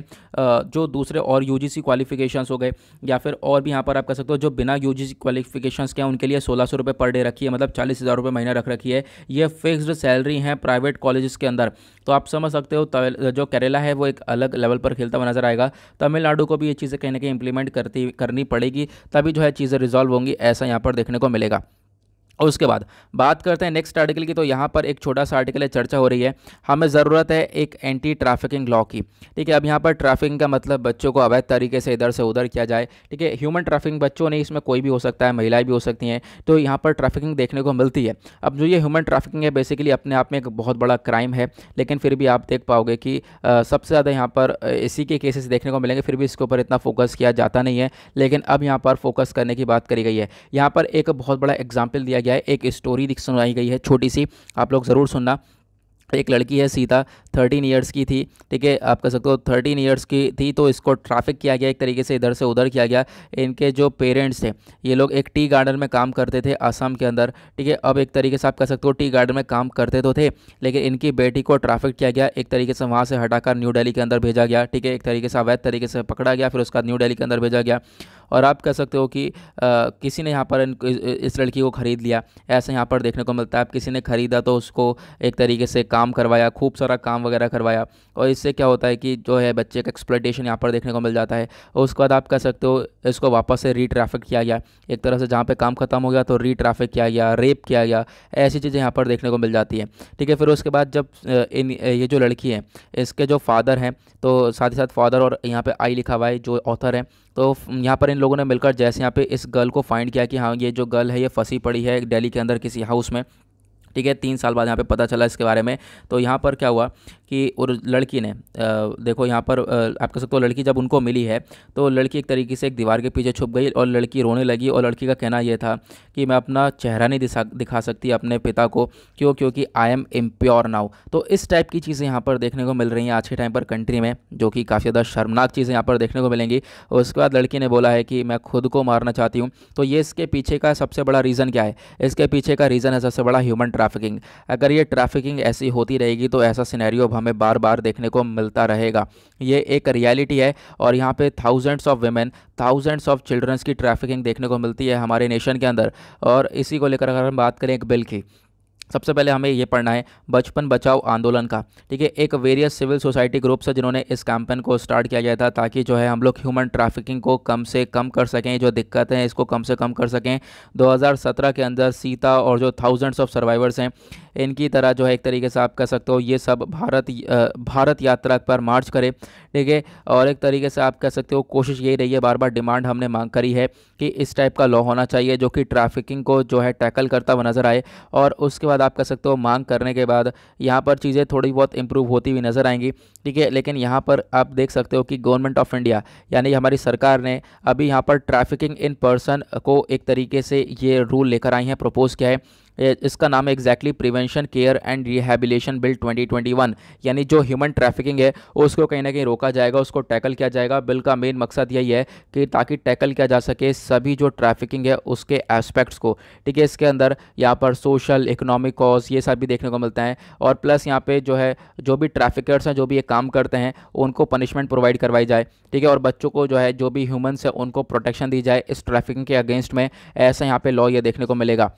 जो दूसरे और यू जी हो गए या फिर और भी यहाँ पर आप कह सकते हो जो बिना यू जी के हैं उनके लिए सोलह सौ रुपये पर डे रखी है मतलब चालीस हज़ार रुपये महीना रख रखी है ये ये फिक्स्ड सैलरी हैं प्राइवेट कॉलेजेस के अंदर तो आप समझ सकते हो जो केरला है वो एक अलग लेवल पर खेलता हुआ नजर आएगा तमिलनाडु को भी ये चीज़ें कहीं ना कहीं इंप्लीमेंट करती करनी पड़ेगी तभी जो है चीज़ें रिजॉल्व होंगी ऐसा यहाँ पर देखने को मिलेगा और उसके बाद बात करते हैं नेक्स्ट आर्टिकल की तो यहाँ पर एक छोटा सा आर्टिकल है चर्चा हो रही है हमें ज़रूरत है एक एंटी ट्रैफिकिंग लॉ की ठीक है अब यहाँ पर ट्रैफिकिंग का मतलब बच्चों को अवैध तरीके से इधर से उधर किया जाए ठीक है ह्यूमन ट्रैफिकिंग बच्चों नहीं इसमें कोई भी हो सकता है महिलाएं भी हो सकती हैं तो यहाँ पर ट्रैफिकिंग देखने को मिलती है अब जो ये ह्यूमन ट्रैफिकिंग है बेसिकली अपने आप में एक बहुत बड़ा क्राइम है लेकिन फिर भी आप देख पाओगे कि सबसे ज़्यादा यहाँ पर इसी के केसेस देखने को मिलेंगे फिर भी इसके ऊपर इतना फोकस किया जाता नहीं है लेकिन अब यहाँ पर फोकस करने की बात करी गई है यहाँ पर एक बहुत बड़ा एग्जाम्पल दिया गया जाए एक स्टोरी सुनाई गई है छोटी सी आप लोग ज़रूर सुनना एक लड़की है सीता थर्टीन ईयर्स की थी ठीक है आप कह सकते हो थर्टीन ईयर्स की थी तो इसको ट्रैफिक किया गया एक तरीके से इधर से उधर किया गया इनके जो पेरेंट्स थे ये लोग एक टी गार्डन में काम करते थे आसाम के अंदर ठीक है अब एक तरीके से आप कह सकते हो टी गार्डन में काम करते तो थे लेकिन इनकी बेटी को ट्राफिक किया गया एक तरीके से वहाँ से हटाकर न्यू डेली के अंदर भेजा गया ठीक है एक तरीके से अवैध तरीके से पकड़ा गया फिर उसका न्यू डेली के अंदर भेजा गया और आप कह सकते हो कि आ, किसी ने यहाँ पर इस लड़की को ख़रीद लिया ऐसा यहाँ पर देखने को मिलता है अब किसी ने ख़रीदा तो उसको एक तरीके से काम करवाया खूब सारा काम वगैरह करवाया और इससे क्या होता है कि जो है बच्चे का एक्सप्लेटेशन यहाँ पर देखने को मिल जाता है और उसके बाद आप कह सकते हो इसको वापस से री ट्रैफिक किया गया एक तरह से जहाँ पर काम ख़त्म हो गया तो री ट्रैफिक किया गया रेप किया गया ऐसी चीज़ें यहाँ पर देखने को मिल जाती है ठीक है फिर उसके बाद जब इन ये जो लड़की है इसके जो फादर हैं तो साथ ही साथ फादर और यहाँ पर आई लिखा हुआ है जो ऑथर है तो यहाँ पर इन लोगों ने मिलकर जैसे यहाँ पे इस गर्ल को फाइंड किया कि हाँ ये जो गर्ल है ये फंसी पड़ी है दिल्ली के अंदर किसी हाउस में ठीक है तीन साल बाद यहाँ पे पता चला इसके बारे में तो यहाँ पर क्या हुआ कि और लड़की ने देखो यहाँ पर आप कह सकते हो लड़की जब उनको मिली है तो लड़की एक तरीके से एक दीवार के पीछे छुप गई और लड़की रोने लगी और लड़की का कहना यह था कि मैं अपना चेहरा नहीं दिखा दिखा सकती अपने पिता को क्यों क्योंकि आई एम इम्प्योर नाउ तो इस टाइप की चीज़ें यहाँ पर देखने को मिल रही हैं आज के टाइम पर कंट्री में जो कि काफ़ी ज़्यादा शर्मनाक चीज़ें यहाँ पर देखने को मिलेंगी और उसके बाद लड़की ने बोला है कि मैं खुद को मारना चाहती हूँ तो ये इसके पीछे का सबसे बड़ा रीज़न क्या है इसके पीछे का रीज़न है सबसे बड़ा ह्यूमन ट्रैफिकिंग अगर ये ट्रैफिकिंग ऐसी होती रहेगी तो ऐसा सिनेरियो हमें बार बार देखने को मिलता रहेगा ये एक रियलिटी है और यहाँ पे thousands of women thousands of childrens की ट्रैफिकिंग देखने को मिलती है हमारे नेशन के अंदर और इसी को लेकर अगर हम बात करें एक बिल की सबसे पहले हमें ये पढ़ना है बचपन बचाओ आंदोलन का ठीक है एक वेरियस सिविल सोसाइटी ग्रुप्स है जिन्होंने इस कैंपेन को स्टार्ट किया गया था ताकि जो है हम लोग ह्यूमन ट्रैफिकिंग को कम से कम कर सकें जो दिक्कत है इसको कम से कम कर सकें 2017 के अंदर सीता और जो थाउजेंड्स ऑफ सर्वाइवर्स हैं इनकी तरह जो है एक तरीके से आप कह सकते हो ये सब भारत भारत यात्रा पर मार्च करें ठीक है और एक तरीके से आप कह सकते हो कोशिश यही रही है बार बार डिमांड हमने मांग करी है कि इस टाइप का लॉ होना चाहिए जो कि ट्रैफिकिंग को जो है टैकल करता हुआ नज़र आए और उसके बाद बाद आप कह सकते हो मांग करने के बाद यहाँ पर चीज़ें थोड़ी बहुत इंप्रूव होती हुई नज़र आएंगी ठीक है लेकिन यहाँ पर आप देख सकते हो कि गवर्नमेंट ऑफ इंडिया यानी हमारी सरकार ने अभी यहाँ पर ट्रैफिकिंग इन पर्सन को एक तरीके से ये रूल लेकर आई है प्रपोज़ किया है इसका नाम है exactly prevention care and rehabilitation bill 2021 यानी जो ह्यूमन ट्रैफिकिंग है उसको कहीं ना कहीं रोका जाएगा उसको टैकल किया जाएगा बिल का मेन मकसद यही है कि ताकि टैकल किया जा सके सभी जो ट्रैफिकिंग है उसके एस्पेक्ट्स को ठीक है इसके अंदर यहाँ पर सोशल इकोनॉमिक कॉज ये सब भी देखने को मिलता है और प्लस यहाँ पर जो है जो भी ट्रैफिकर्स हैं जो भी ये काम करते हैं उनको पनिशमेंट प्रोवाइड करवाई जाए ठीक है और बच्चों को जो है जो भी ह्यूमन्स है उनको प्रोटेक्शन दी जाए इस ट्रैफिकिंग के अगेंस्ट में ऐसा यहाँ पर लॉ ये देखने को मिलेगा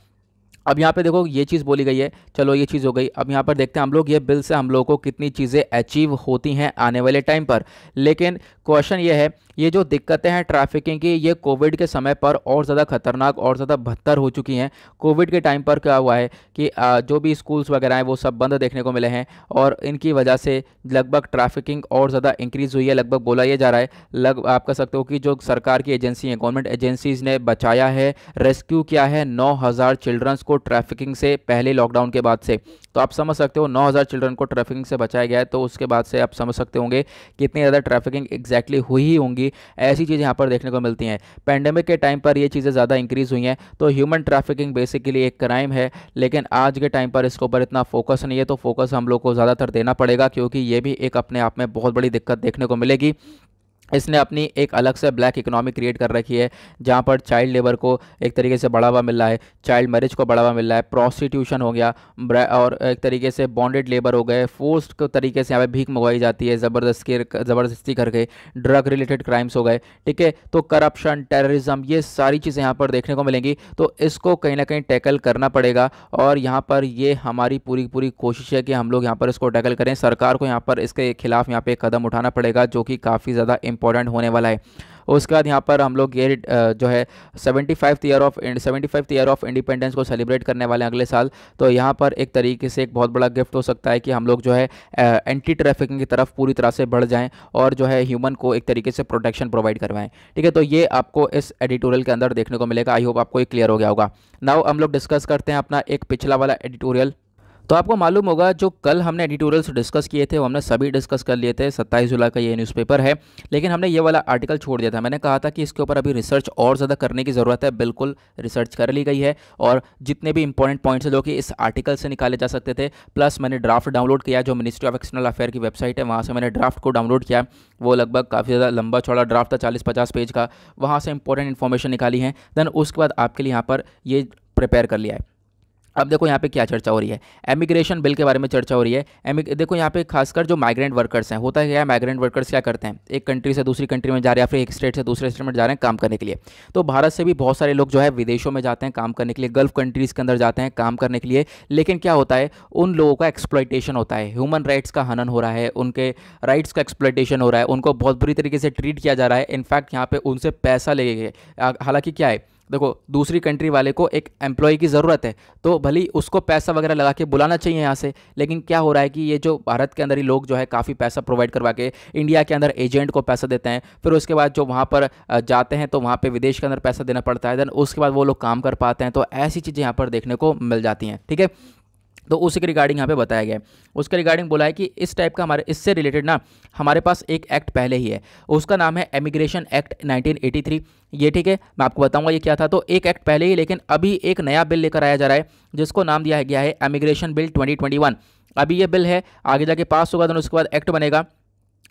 अब यहाँ पे देखो ये चीज़ बोली गई है चलो ये चीज़ हो गई अब यहाँ पर देखते हैं हम लोग ये बिल से हम लोगों को कितनी चीज़ें अचीव होती हैं आने वाले टाइम पर लेकिन क्वेश्चन ये है ये जो दिक्कतें हैं ट्रैफिकिंग की ये कोविड के समय पर और ज़्यादा खतरनाक और ज़्यादा बदतर हो चुकी हैं कोविड के टाइम पर क्या हुआ है कि जो भी स्कूल्स वगैरह हैं वो सब बंद देखने को मिले हैं और इनकी वजह से लगभग ट्रैफिकिंग और ज़्यादा इंक्रीज़ हुई है लगभग बोला यह जा रहा है लग आप कह सकते हो कि जो सरकार की एजेंसी हैं गवर्नमेंट एजेंसीज़ ने बचाया है रेस्क्यू किया है नौ हज़ार चिल्ड्रंस को ट्रैफिकिंग से पहले लॉकडाउन के बाद से तो आप समझ सकते हो नौ हज़ार चिल्ड्रन को ट्रैफिकिंग से बचाया गया है तो उसके बाद से आप समझ सकते होंगे कितनी ज़्यादा ट्रैफिकिंग एग्जैक्टली हुई ही होंगी होगी ऐसी चीज़ यहाँ पर देखने को मिलती हैं पैंडेमिक के टाइम पर ये चीज़ें ज़्यादा इंक्रीज़ हुई हैं तो ह्यूमन ट्रैफिकिंग बेसिकली एक क्राइम है लेकिन आज के टाइम पर इसके ऊपर इतना फोकस नहीं है तो फोकस हम लोग को ज़्यादातर देना पड़ेगा क्योंकि ये भी एक अपने आप में बहुत बड़ी दिक्कत देखने को मिलेगी इसने अपनी एक अलग से ब्लैक इकोनॉमी क्रिएट कर रखी है जहाँ पर चाइल्ड लेबर को एक तरीके से बढ़ावा मिल रहा है चाइल्ड मैरिज को बढ़ावा मिल रहा है प्रॉस्टिट्यूशन हो गया और एक तरीके से बॉन्डेड लेबर हो गए फोर्स्ड तरीके से यहाँ पे भीख मंगवाई जाती है ज़बरदस्त ज़बरदस्ती करके ड्रग रिलेटेड क्राइम्स हो गए ठीक है तो करप्शन टेररिज्म ये सारी चीज़ें यहाँ पर देखने को मिलेंगी तो इसको कहीं ना कहीं टैकल करना पड़ेगा और यहाँ पर ये हमारी पूरी पूरी कोशिश है कि हम लोग यहाँ पर इसको टैकल करें सरकार को यहाँ पर इसके खिलाफ यहाँ पर कदम उठाना पड़ेगा जो कि काफ़ी ज़्यादा इंपॉर्टेंट होने वाला है उसके बाद यहाँ पर हम लोग ये जो है seventy five year of seventy five year of independence को सेलिब्रेट करने वाले हैं अगले साल तो यहाँ पर एक तरीके से एक बहुत बड़ा गिफ्ट हो सकता है कि हम लोग जो है एंटी ट्रैफिकिंग की तरफ पूरी तरह से बढ़ जाएँ और जो है ह्यूमन को एक तरीके से प्रोटेक्शन प्रोवाइड करवाएं ठीक है तो ये आपको इस एडिटोरियल के अंदर देखने को मिलेगा आई होप आपको ये क्लियर हो गया होगा नाउ हम लोग डिस्कस करते हैं अपना एक पिछला वाला एडिटोरियल तो आपको मालूम होगा जो कल हमने एडिटोरियल्स डिस्कस किए थे वो हमने सभी डिस्कस कर लिए थे सत्ताईस जुलाई का ये न्यूज़पेपर है लेकिन हमने ये वाला आर्टिकल छोड़ दिया था मैंने कहा था कि इसके ऊपर अभी रिसर्च और ज़्यादा करने की ज़रूरत है बिल्कुल रिसर्च कर ली गई है और जितने भी इंपॉर्टेंट पॉइंट्स हैं जो कि इस आर्टिकल से निकाले जा सकते थे प्लस मैंने ड्राफ्ट डाउनलोड किया जो मिनिस्ट्री ऑफ एक्सटर्नल अफेयर की वेबसाइट है वहाँ से मैंने ड्राफ्ट को डाउनलोड किया वो लगभग काफ़ी ज़्यादा लंबा चौड़ा ड्राफ्ट था चालीस पचास पेज का वहाँ से इंपॉर्टेंट इन्फॉर्मेशन निकाली है देन उसके बाद आपके लिए यहाँ पर ये प्रिपेयर कर लिया है अब देखो यहाँ पे क्या चर्चा हो रही है एमिग्रेशन बिल के बारे में चर्चा हो रही है देखो यहाँ पे खासकर जो माइग्रेंट वर्कर्स हैं होता है क्या माइग्रेंट वर्कर्स क्या करते हैं एक कंट्री से दूसरी कंट्री में जा रहे हैं या फिर एक स्टेट से दूसरे स्टेट में जा रहे हैं काम करने के लिए तो भारत से भी बहुत सारे लोग जो है विदेशों में जाते हैं काम करने के लिए गल्फ कंट्रीज़ के अंदर जाते हैं काम करने के लिए लेकिन क्या होता है उन लोगों का एक्सप्लाइटेशन होता है ह्यूमन राइट्स का हनन हो रहा है उनके राइट्स का एक्सप्लाइटेशन हो रहा है उनको बहुत बुरी तरीके से ट्रीट किया जा रहा है इनफैक्ट यहाँ पर उनसे पैसा ले हालाँकि क्या है देखो दूसरी कंट्री वाले को एक एम्प्लॉय की ज़रूरत है तो भली उसको पैसा वगैरह लगा के बुलाना चाहिए यहाँ से लेकिन क्या हो रहा है कि ये जो भारत के अंदर ही लोग जो है काफ़ी पैसा प्रोवाइड करवा के इंडिया के अंदर एजेंट को पैसा देते हैं फिर उसके बाद जो वहाँ पर जाते हैं तो वहाँ पर विदेश के अंदर पैसा देना पड़ता है देन उसके बाद वो लोग काम कर पाते हैं तो ऐसी चीज़ें यहाँ पर देखने को मिल जाती हैं ठीक है तो उसके रिगार्डिंग यहाँ पे बताया गया है उसके रिगार्डिंग बोला है कि इस टाइप का हमारे इससे रिलेटेड ना हमारे पास एक एक्ट पहले ही है उसका नाम है एमिग्रेशन एक्ट 1983 ये ठीक है मैं आपको बताऊंगा ये क्या था तो एक एक्ट पहले ही लेकिन अभी एक नया बिल लेकर आया जा रहा है जिसको नाम दिया गया है एमिग्रेशन बिल ट्वेंटी अभी ये बिल है आगे जाके पास होगा तो उसके बाद एक्ट बनेगा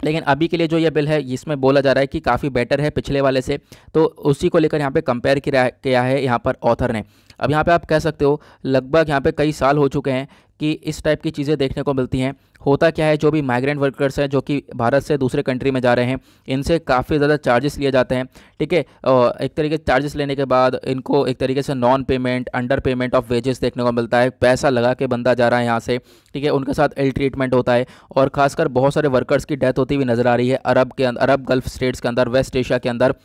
लेकिन अभी के लिए जो ये बिल है इसमें बोला जा रहा है कि काफ़ी बेटर है पिछले वाले से तो उसी को लेकर यहाँ पे कंपेयर किया है यहाँ पर ऑथर ने अब यहाँ पे आप कह सकते हो लगभग यहाँ पे कई साल हो चुके हैं कि इस टाइप की चीज़ें देखने को मिलती हैं होता क्या है जो भी माइग्रेंट वर्कर्स हैं जो कि भारत से दूसरे कंट्री में जा रहे हैं इनसे काफ़ी ज़्यादा चार्जेस लिए जाते हैं ठीक है एक तरीके से चार्जेस लेने के बाद इनको एक तरीके से non payment under payment of wages देखने को मिलता है पैसा लगा के बंदा जा रहा है यहाँ से ठीक है उनके साथ इल ट्रीटमेंट होता है और खासकर बहुत सारे वर्कर्स की डेथ होती हुई नज़र आ रही है अरब के अंदर अरब गल्फ स्टेट्स के अंदर वेस्ट एशिया के अंदर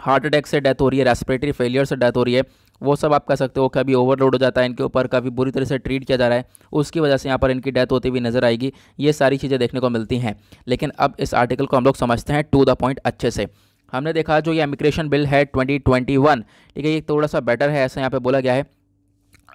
हार्ट अटैक से डेथ हो रही है रेस्पिरेटरी फेलियर से डेथ हो रही है वो सब आप कह सकते हो कभी ओवरलोड हो जाता है इनके ऊपर कभी बुरी तरह से ट्रीट किया जा रहा है उसकी वजह से यहाँ पर इनकी डेथ होती हुई नजर आएगी ये सारी चीज़ें देखने को मिलती हैं लेकिन अब इस आर्टिकल को हम लोग समझते हैं टू द पॉइंट अच्छे से हमने देखा जो ये इमिग्रेशन बिल है 2021 ठीक है ये थोड़ा सा बेटर है ऐसा यहाँ पे बोला गया है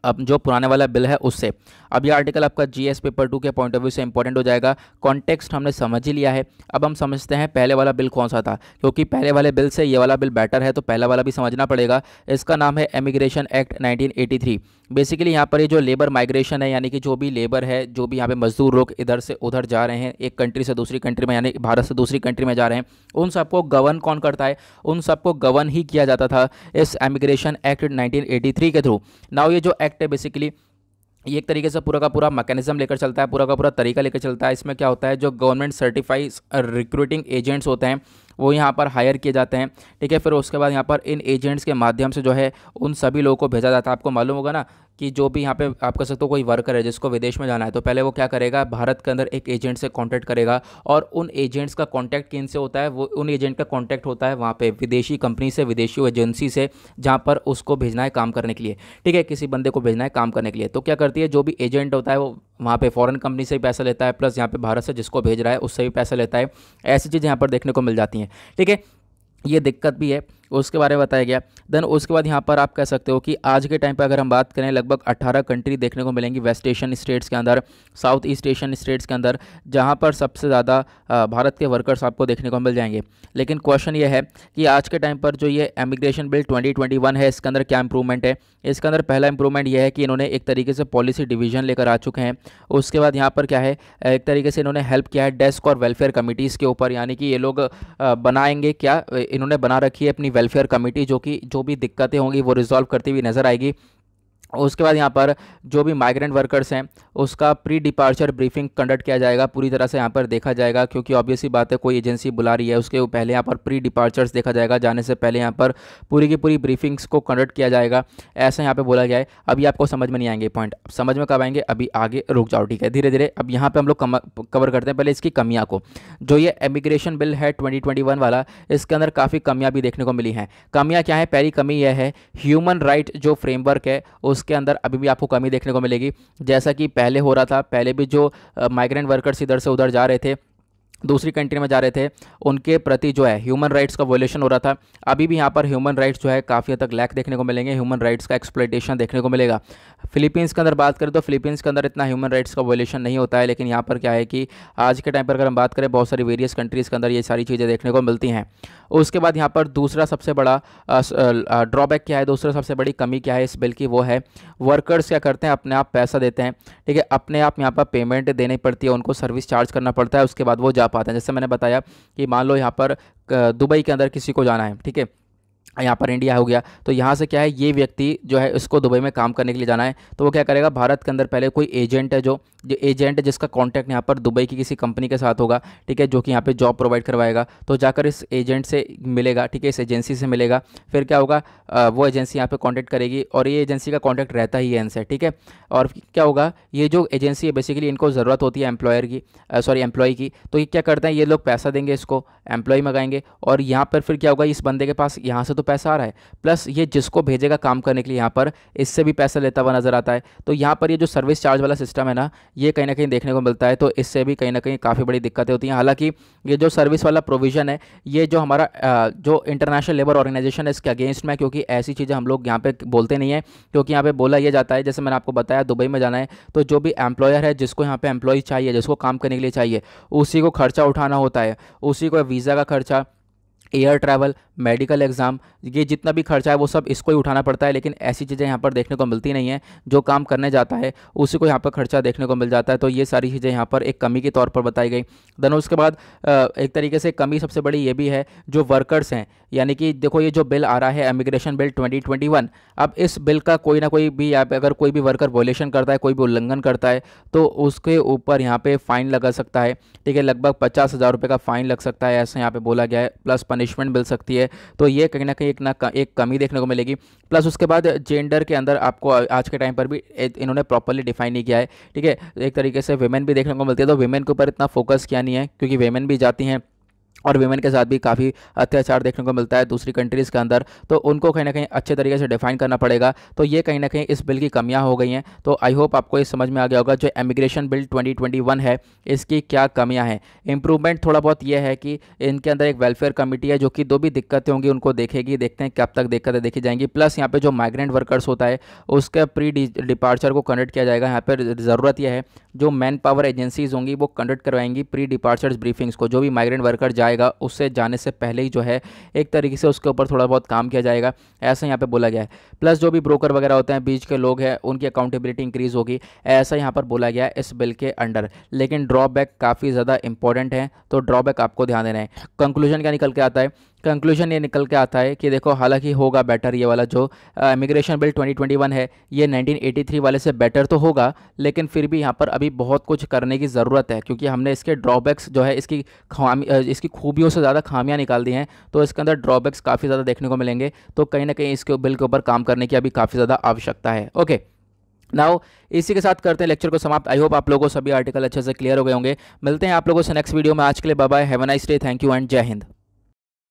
अब जो पुराने वाला बिल है उससे अब ये आर्टिकल आपका जीएस पेपर टू के पॉइंट ऑफ व्यू से इंपॉर्टेंट हो जाएगा कॉन्टेक्स्ट हमने समझ ही लिया है अब हम समझते हैं पहले वाला बिल कौन सा था क्योंकि पहले वाले बिल से ये वाला बिल बेटर है तो पहला वाला भी समझना पड़ेगा इसका नाम है एमिग्रेशन एक्ट नाइनटीन बेसिकली यहाँ पर ये जो लेबर माइग्रेशन है यानी कि जो भी लेबर है जो भी यहाँ पे मजदूर लोग इधर से उधर जा रहे हैं एक कंट्री से दूसरी कंट्री में यानी भारत से दूसरी कंट्री में जा रहे हैं उन सबको गवर्न कौन करता है उन सबको गवर्न ही किया जाता था इस एमिग्रेशन एक्ट 1983 के थ्रू नाउ ये जो एक्ट है बेसिकली ये एक तरीके से पूरा का पूरा मैकेनिज्म लेकर चलता है पूरा का पूरा तरीका लेकर चलता है इसमें क्या होता है जो गवर्नमेंट सर्टिफाइड रिक्रूटिंग एजेंट्स होते हैं वो यहाँ पर हायर किए जाते हैं ठीक है फिर उसके बाद यहाँ पर इन एजेंट्स के माध्यम से जो है उन सभी लोगों को भेजा जाता है आपको मालूम होगा ना कि जो भी यहाँ पे आप कह सकते हो कोई वर्कर है जिसको विदेश में जाना है तो पहले वो क्या करेगा भारत के अंदर एक एजेंट से कांटेक्ट करेगा और उन एजेंट्स का कांटेक्ट किन से होता है वो उन एजेंट का कांटेक्ट होता है वहाँ पे विदेशी कंपनी से विदेशी एजेंसी से जहाँ पर उसको भेजना है काम करने के लिए ठीक है किसी बंदे को भेजना है काम करने के लिए तो क्या करती है जो भी एजेंट होता है वो वहाँ पर फॉरन कंपनी से भी पैसा लेता है प्लस यहाँ पर भारत से जिसको भेज रहा है उससे भी पैसा लेता है ऐसी चीज़ यहाँ पर देखने को मिल जाती हैं नहीं है ठीक है ये दिक्कत भी है उसके बारे में बताया गया देन उसके बाद यहाँ पर आप कह सकते हो कि आज के टाइम पर अगर हम बात करें लगभग 18 कंट्री देखने को मिलेंगी वेस्ट एशियन स्टेट्स के अंदर साउथ ईस्ट एशियन स्टेट्स के अंदर जहाँ पर सबसे ज़्यादा भारत के वर्कर्स आपको देखने को मिल जाएंगे लेकिन क्वेश्चन ये है कि आज के टाइम पर जो ये एमिग्रेशन बिल 2021 है इसके अंदर क्या इंप्रूवमेंट है इसके अंदर पहला इंप्रूवमेंट यह है कि इन्होंने एक तरीके से पॉलिसी डिवीजन लेकर आ चुके हैं उसके बाद यहाँ पर क्या है एक तरीके से इन्होंने हेल्प किया है डेस्क और वेलफेयर कमिटीज़ के ऊपर यानी कि ये लोग बनाएंगे क्या इन्होंने बना रखी है अपनी वेलफेयर कमेटी जो कि जो भी दिक्कतें होंगी वो रिजॉल्व करती हुई नजर आएगी उसके बाद यहाँ पर जो भी माइग्रेंट वर्कर्स हैं उसका प्री डिपार्चर ब्रीफिंग कंडक्ट किया जाएगा पूरी तरह से यहाँ पर देखा जाएगा क्योंकि ऑब्वियसली बात है कोई एजेंसी बुला रही है उसके पहले यहाँ पर प्री डिपार्चर्स देखा जाएगा जाने से पहले यहाँ पर पूरी की पूरी ब्रीफिंग्स को कंडक्ट किया जाएगा ऐसा यहाँ पर बोला गया है अभी आपको समझ में नहीं आएंगे पॉइंट समझ में कब आएंगे अभी आगे रुक जाओ ठीक है धीरे धीरे अब यहाँ पर हम लोग कवर करते हैं पहले इसकी कमियाँ को जो ये इमिग्रेशन बिल है ट्वेंटी वाला इसके अंदर काफ़ी कमियाँ भी देखने को मिली हैं कमियाँ क्या है पहली कमी यह है ह्यूमन राइट जो फ्रेमवर्क है उस के अंदर अभी भी आपको कमी देखने को मिलेगी जैसा कि पहले हो रहा था पहले भी जो माइग्रेंट वर्कर्स इधर से उधर जा रहे थे दूसरी कंट्री में जा रहे थे उनके प्रति जो है ह्यूमन राइट्स का वोलेशन हो रहा था अभी भी यहाँ पर ह्यूमन राइट्स जो है काफ़ी हद तक लैक देखने को मिलेंगे ह्यूमन राइट्स का एक्सप्लेटेशन देखने को मिलेगा फिलीपींस के अंदर बात करें तो फिलीपींस के अंदर इतना ह्यूमन राइट्स का वोलेशन नहीं होता है लेकिन यहाँ पर क्या है कि आज के टाइम पर अगर हम बात करें बहुत सारी वेरियस कंट्रीज़ के अंदर ये सारी चीज़ें देखने को मिलती हैं उसके बाद यहाँ पर दूसरा सबसे बड़ा ड्रॉबैक क्या है दूसरा सबसे बड़ी कमी क्या है इस बिल की वो है वर्कर्स क्या करते हैं अपने आप पैसा देते हैं ठीक है अपने आप यहाँ पर पेमेंट देनी पड़ती है उनको सर्विस चार्ज करना पड़ता है उसके बाद वो जा पाते हैं जैसे मैंने बताया कि मान लो यहाँ पर दुबई के अंदर किसी को जाना है ठीक है यहाँ पर इंडिया हो गया तो यहाँ से क्या है ये व्यक्ति जो है इसको दुबई में काम करने के लिए जाना है तो वो क्या करेगा भारत के अंदर पहले कोई एजेंट है जो जो एजेंट है जिसका कॉन्टैक्ट यहाँ पर दुबई की किसी कंपनी के साथ होगा ठीक है जो कि यहाँ पे जॉब प्रोवाइड करवाएगा तो जाकर इस एजेंट से मिलेगा ठीक है इस एजेंसी से मिलेगा फिर क्या होगा आ, वो एजेंसी यहाँ पर कॉन्टैक्ट करेगी और ये एजेंसी का कॉन्टैक्ट रहता ही है इनसे ठीक है और क्या होगा ये जो एजेंसी है बेसिकली इनको ज़रूरत होती है एम्प्लॉयर की सॉरी एम्प्लॉय की तो ये क्या करते हैं ये लोग पैसा देंगे इसको एम्प्लॉय मंगाएंगे और यहाँ पर फिर क्या होगा इस बंदे के पास यहाँ से तो तो पैसा आ रहा है प्लस ये जिसको भेजेगा काम करने के लिए यहाँ पर इससे भी पैसा लेता हुआ नज़र आता है तो यहाँ पर ये जो सर्विस चार्ज वाला सिस्टम है ना ये कहीं ना कहीं देखने को मिलता है तो इससे भी कहीं ना कहीं काफ़ी बड़ी दिक्कतें होती हैं हालांकि ये जो सर्विस वाला प्रोविज़न है ये जो हमारा जो इंटरनेशनल लेबर ऑर्गेनाइजेशन है इसके अगेंस्ट में क्योंकि ऐसी चीज़ें हम लोग यहाँ पर बोलते नहीं हैं क्योंकि यहाँ पर बोला यह जाता है जैसे मैंने आपको बताया दुबई में जाना है तो जो भी एम्प्लॉयर है जिसको यहाँ पर एम्प्लॉय चाहिए जिसको काम करने के लिए चाहिए उसी को खर्चा उठाना होता है उसी को वीज़ा का खर्चा एयर ट्रैवल मेडिकल एग्ज़ाम ये जितना भी खर्चा है वो सब इसको ही उठाना पड़ता है लेकिन ऐसी चीज़ें यहाँ पर देखने को मिलती नहीं है जो काम करने जाता है उसी को यहाँ पर खर्चा देखने को मिल जाता है तो ये सारी चीज़ें यहाँ पर एक कमी के तौर पर बताई गई देन उसके बाद एक तरीके से कमी सबसे बड़ी ये भी है जो वर्कर्स हैं यानी कि देखो ये जो बिल आ रहा है इमिग्रेशन बिल 2021 अब इस बिल का कोई ना कोई भी यहाँ पे अगर कोई भी वर्कर वॉलेशन करता है कोई भी उल्लंघन करता है तो उसके ऊपर यहाँ पे फाइन लगा सकता है ठीक है लगभग पचास हज़ार रुपये का फाइन लग सकता है ऐसा यहाँ पे बोला गया है प्लस पनिशमेंट मिल सकती है तो ये कहीं ना कहीं एक ना एक कमी देखने को मिलेगी प्लस उसके बाद जेंडर के अंदर आपको आज के टाइम पर भी इन्होंने प्रॉपरली डिफाइन नहीं किया है ठीक है एक तरीके से वेमेन भी देखने को मिलती है तो वेमेन के ऊपर इतना फोकस किया नहीं है क्योंकि वेमेन भी जाती हैं और वीमेन के साथ भी काफ़ी अत्याचार देखने को मिलता है दूसरी कंट्रीज़ के अंदर तो उनको कहीं ना कहीं अच्छे तरीके से डिफाइन करना पड़ेगा तो ये कहीं ना कहीं इस बिल की कमियां हो गई हैं तो आई होप आपको ये समझ में आ गया होगा जो एमिग्रेशन बिल 2021 है इसकी क्या कमियां हैं इंप्रूवमेंट थोड़ा बहुत ये है कि इनके अंदर एक वेलफेयर कमेटी है जो कि दो भी दिक्कतें होंगी उनको देखेगी देखते हैं कब तक दिक्कतें देखी जाएंगी प्लस यहाँ पर जो माइग्रेंट वर्कर्स होता है उसके प्री डिपार्चर को कंडक्ट किया जाएगा यहाँ पर ज़रूरत यह है जो मैन पावर एजेंसीज़ होंगी वो कंडक्ट करवाएंगी प्री डिपार्चर्स ब्रीफिंग्स को जो भी माइग्रेंट वर्कर जाएगा उससे जाने से पहले ही जो है एक तरीके से उसके ऊपर थोड़ा बहुत काम किया जाएगा ऐसा यहाँ पर बोला गया है प्लस जो भी ब्रोकर वगैरह होते हैं बीच के लोग हैं उनकी अकाउंटेबिलिटी इंक्रीज़ होगी ऐसा यहाँ पर बोला गया है इस बिल के अंडर लेकिन ड्रॉबैक काफ़ी ज़्यादा इंपॉर्टेंट है तो ड्रॉबैक आपको ध्यान देना है कंक्लूजन क्या निकल के आता है कंक्लूजन ये निकल के आता है कि देखो हालांकि होगा बेटर ये वाला जो इमिग्रेशन बिल 2021 है ये 1983 वाले से बेटर तो होगा लेकिन फिर भी यहाँ पर अभी बहुत कुछ करने की ज़रूरत है क्योंकि हमने इसके ड्रॉबैक्स जो है इसकी खामी इसकी खूबियों से ज़्यादा खामियाँ निकाल दी हैं तो इसके अंदर ड्रॉबैक्स काफ़ी ज़्यादा देखने को मिलेंगे तो कहीं ना कहीं इसके बिल के ऊपर काम करने की अभी काफ़ी ज़्यादा आवश्यकता है ओके नाउ इसी के साथ करते हैं लेक्चर को समाप्त आई होप आप लोगों को सभी आर्टिकल अच्छे से क्लियर हो गए होंगे मिलते हैं आप लोगों से नेक्स्ट वीडियो में आज के लिए bye have a nice day thank you and जय हिंद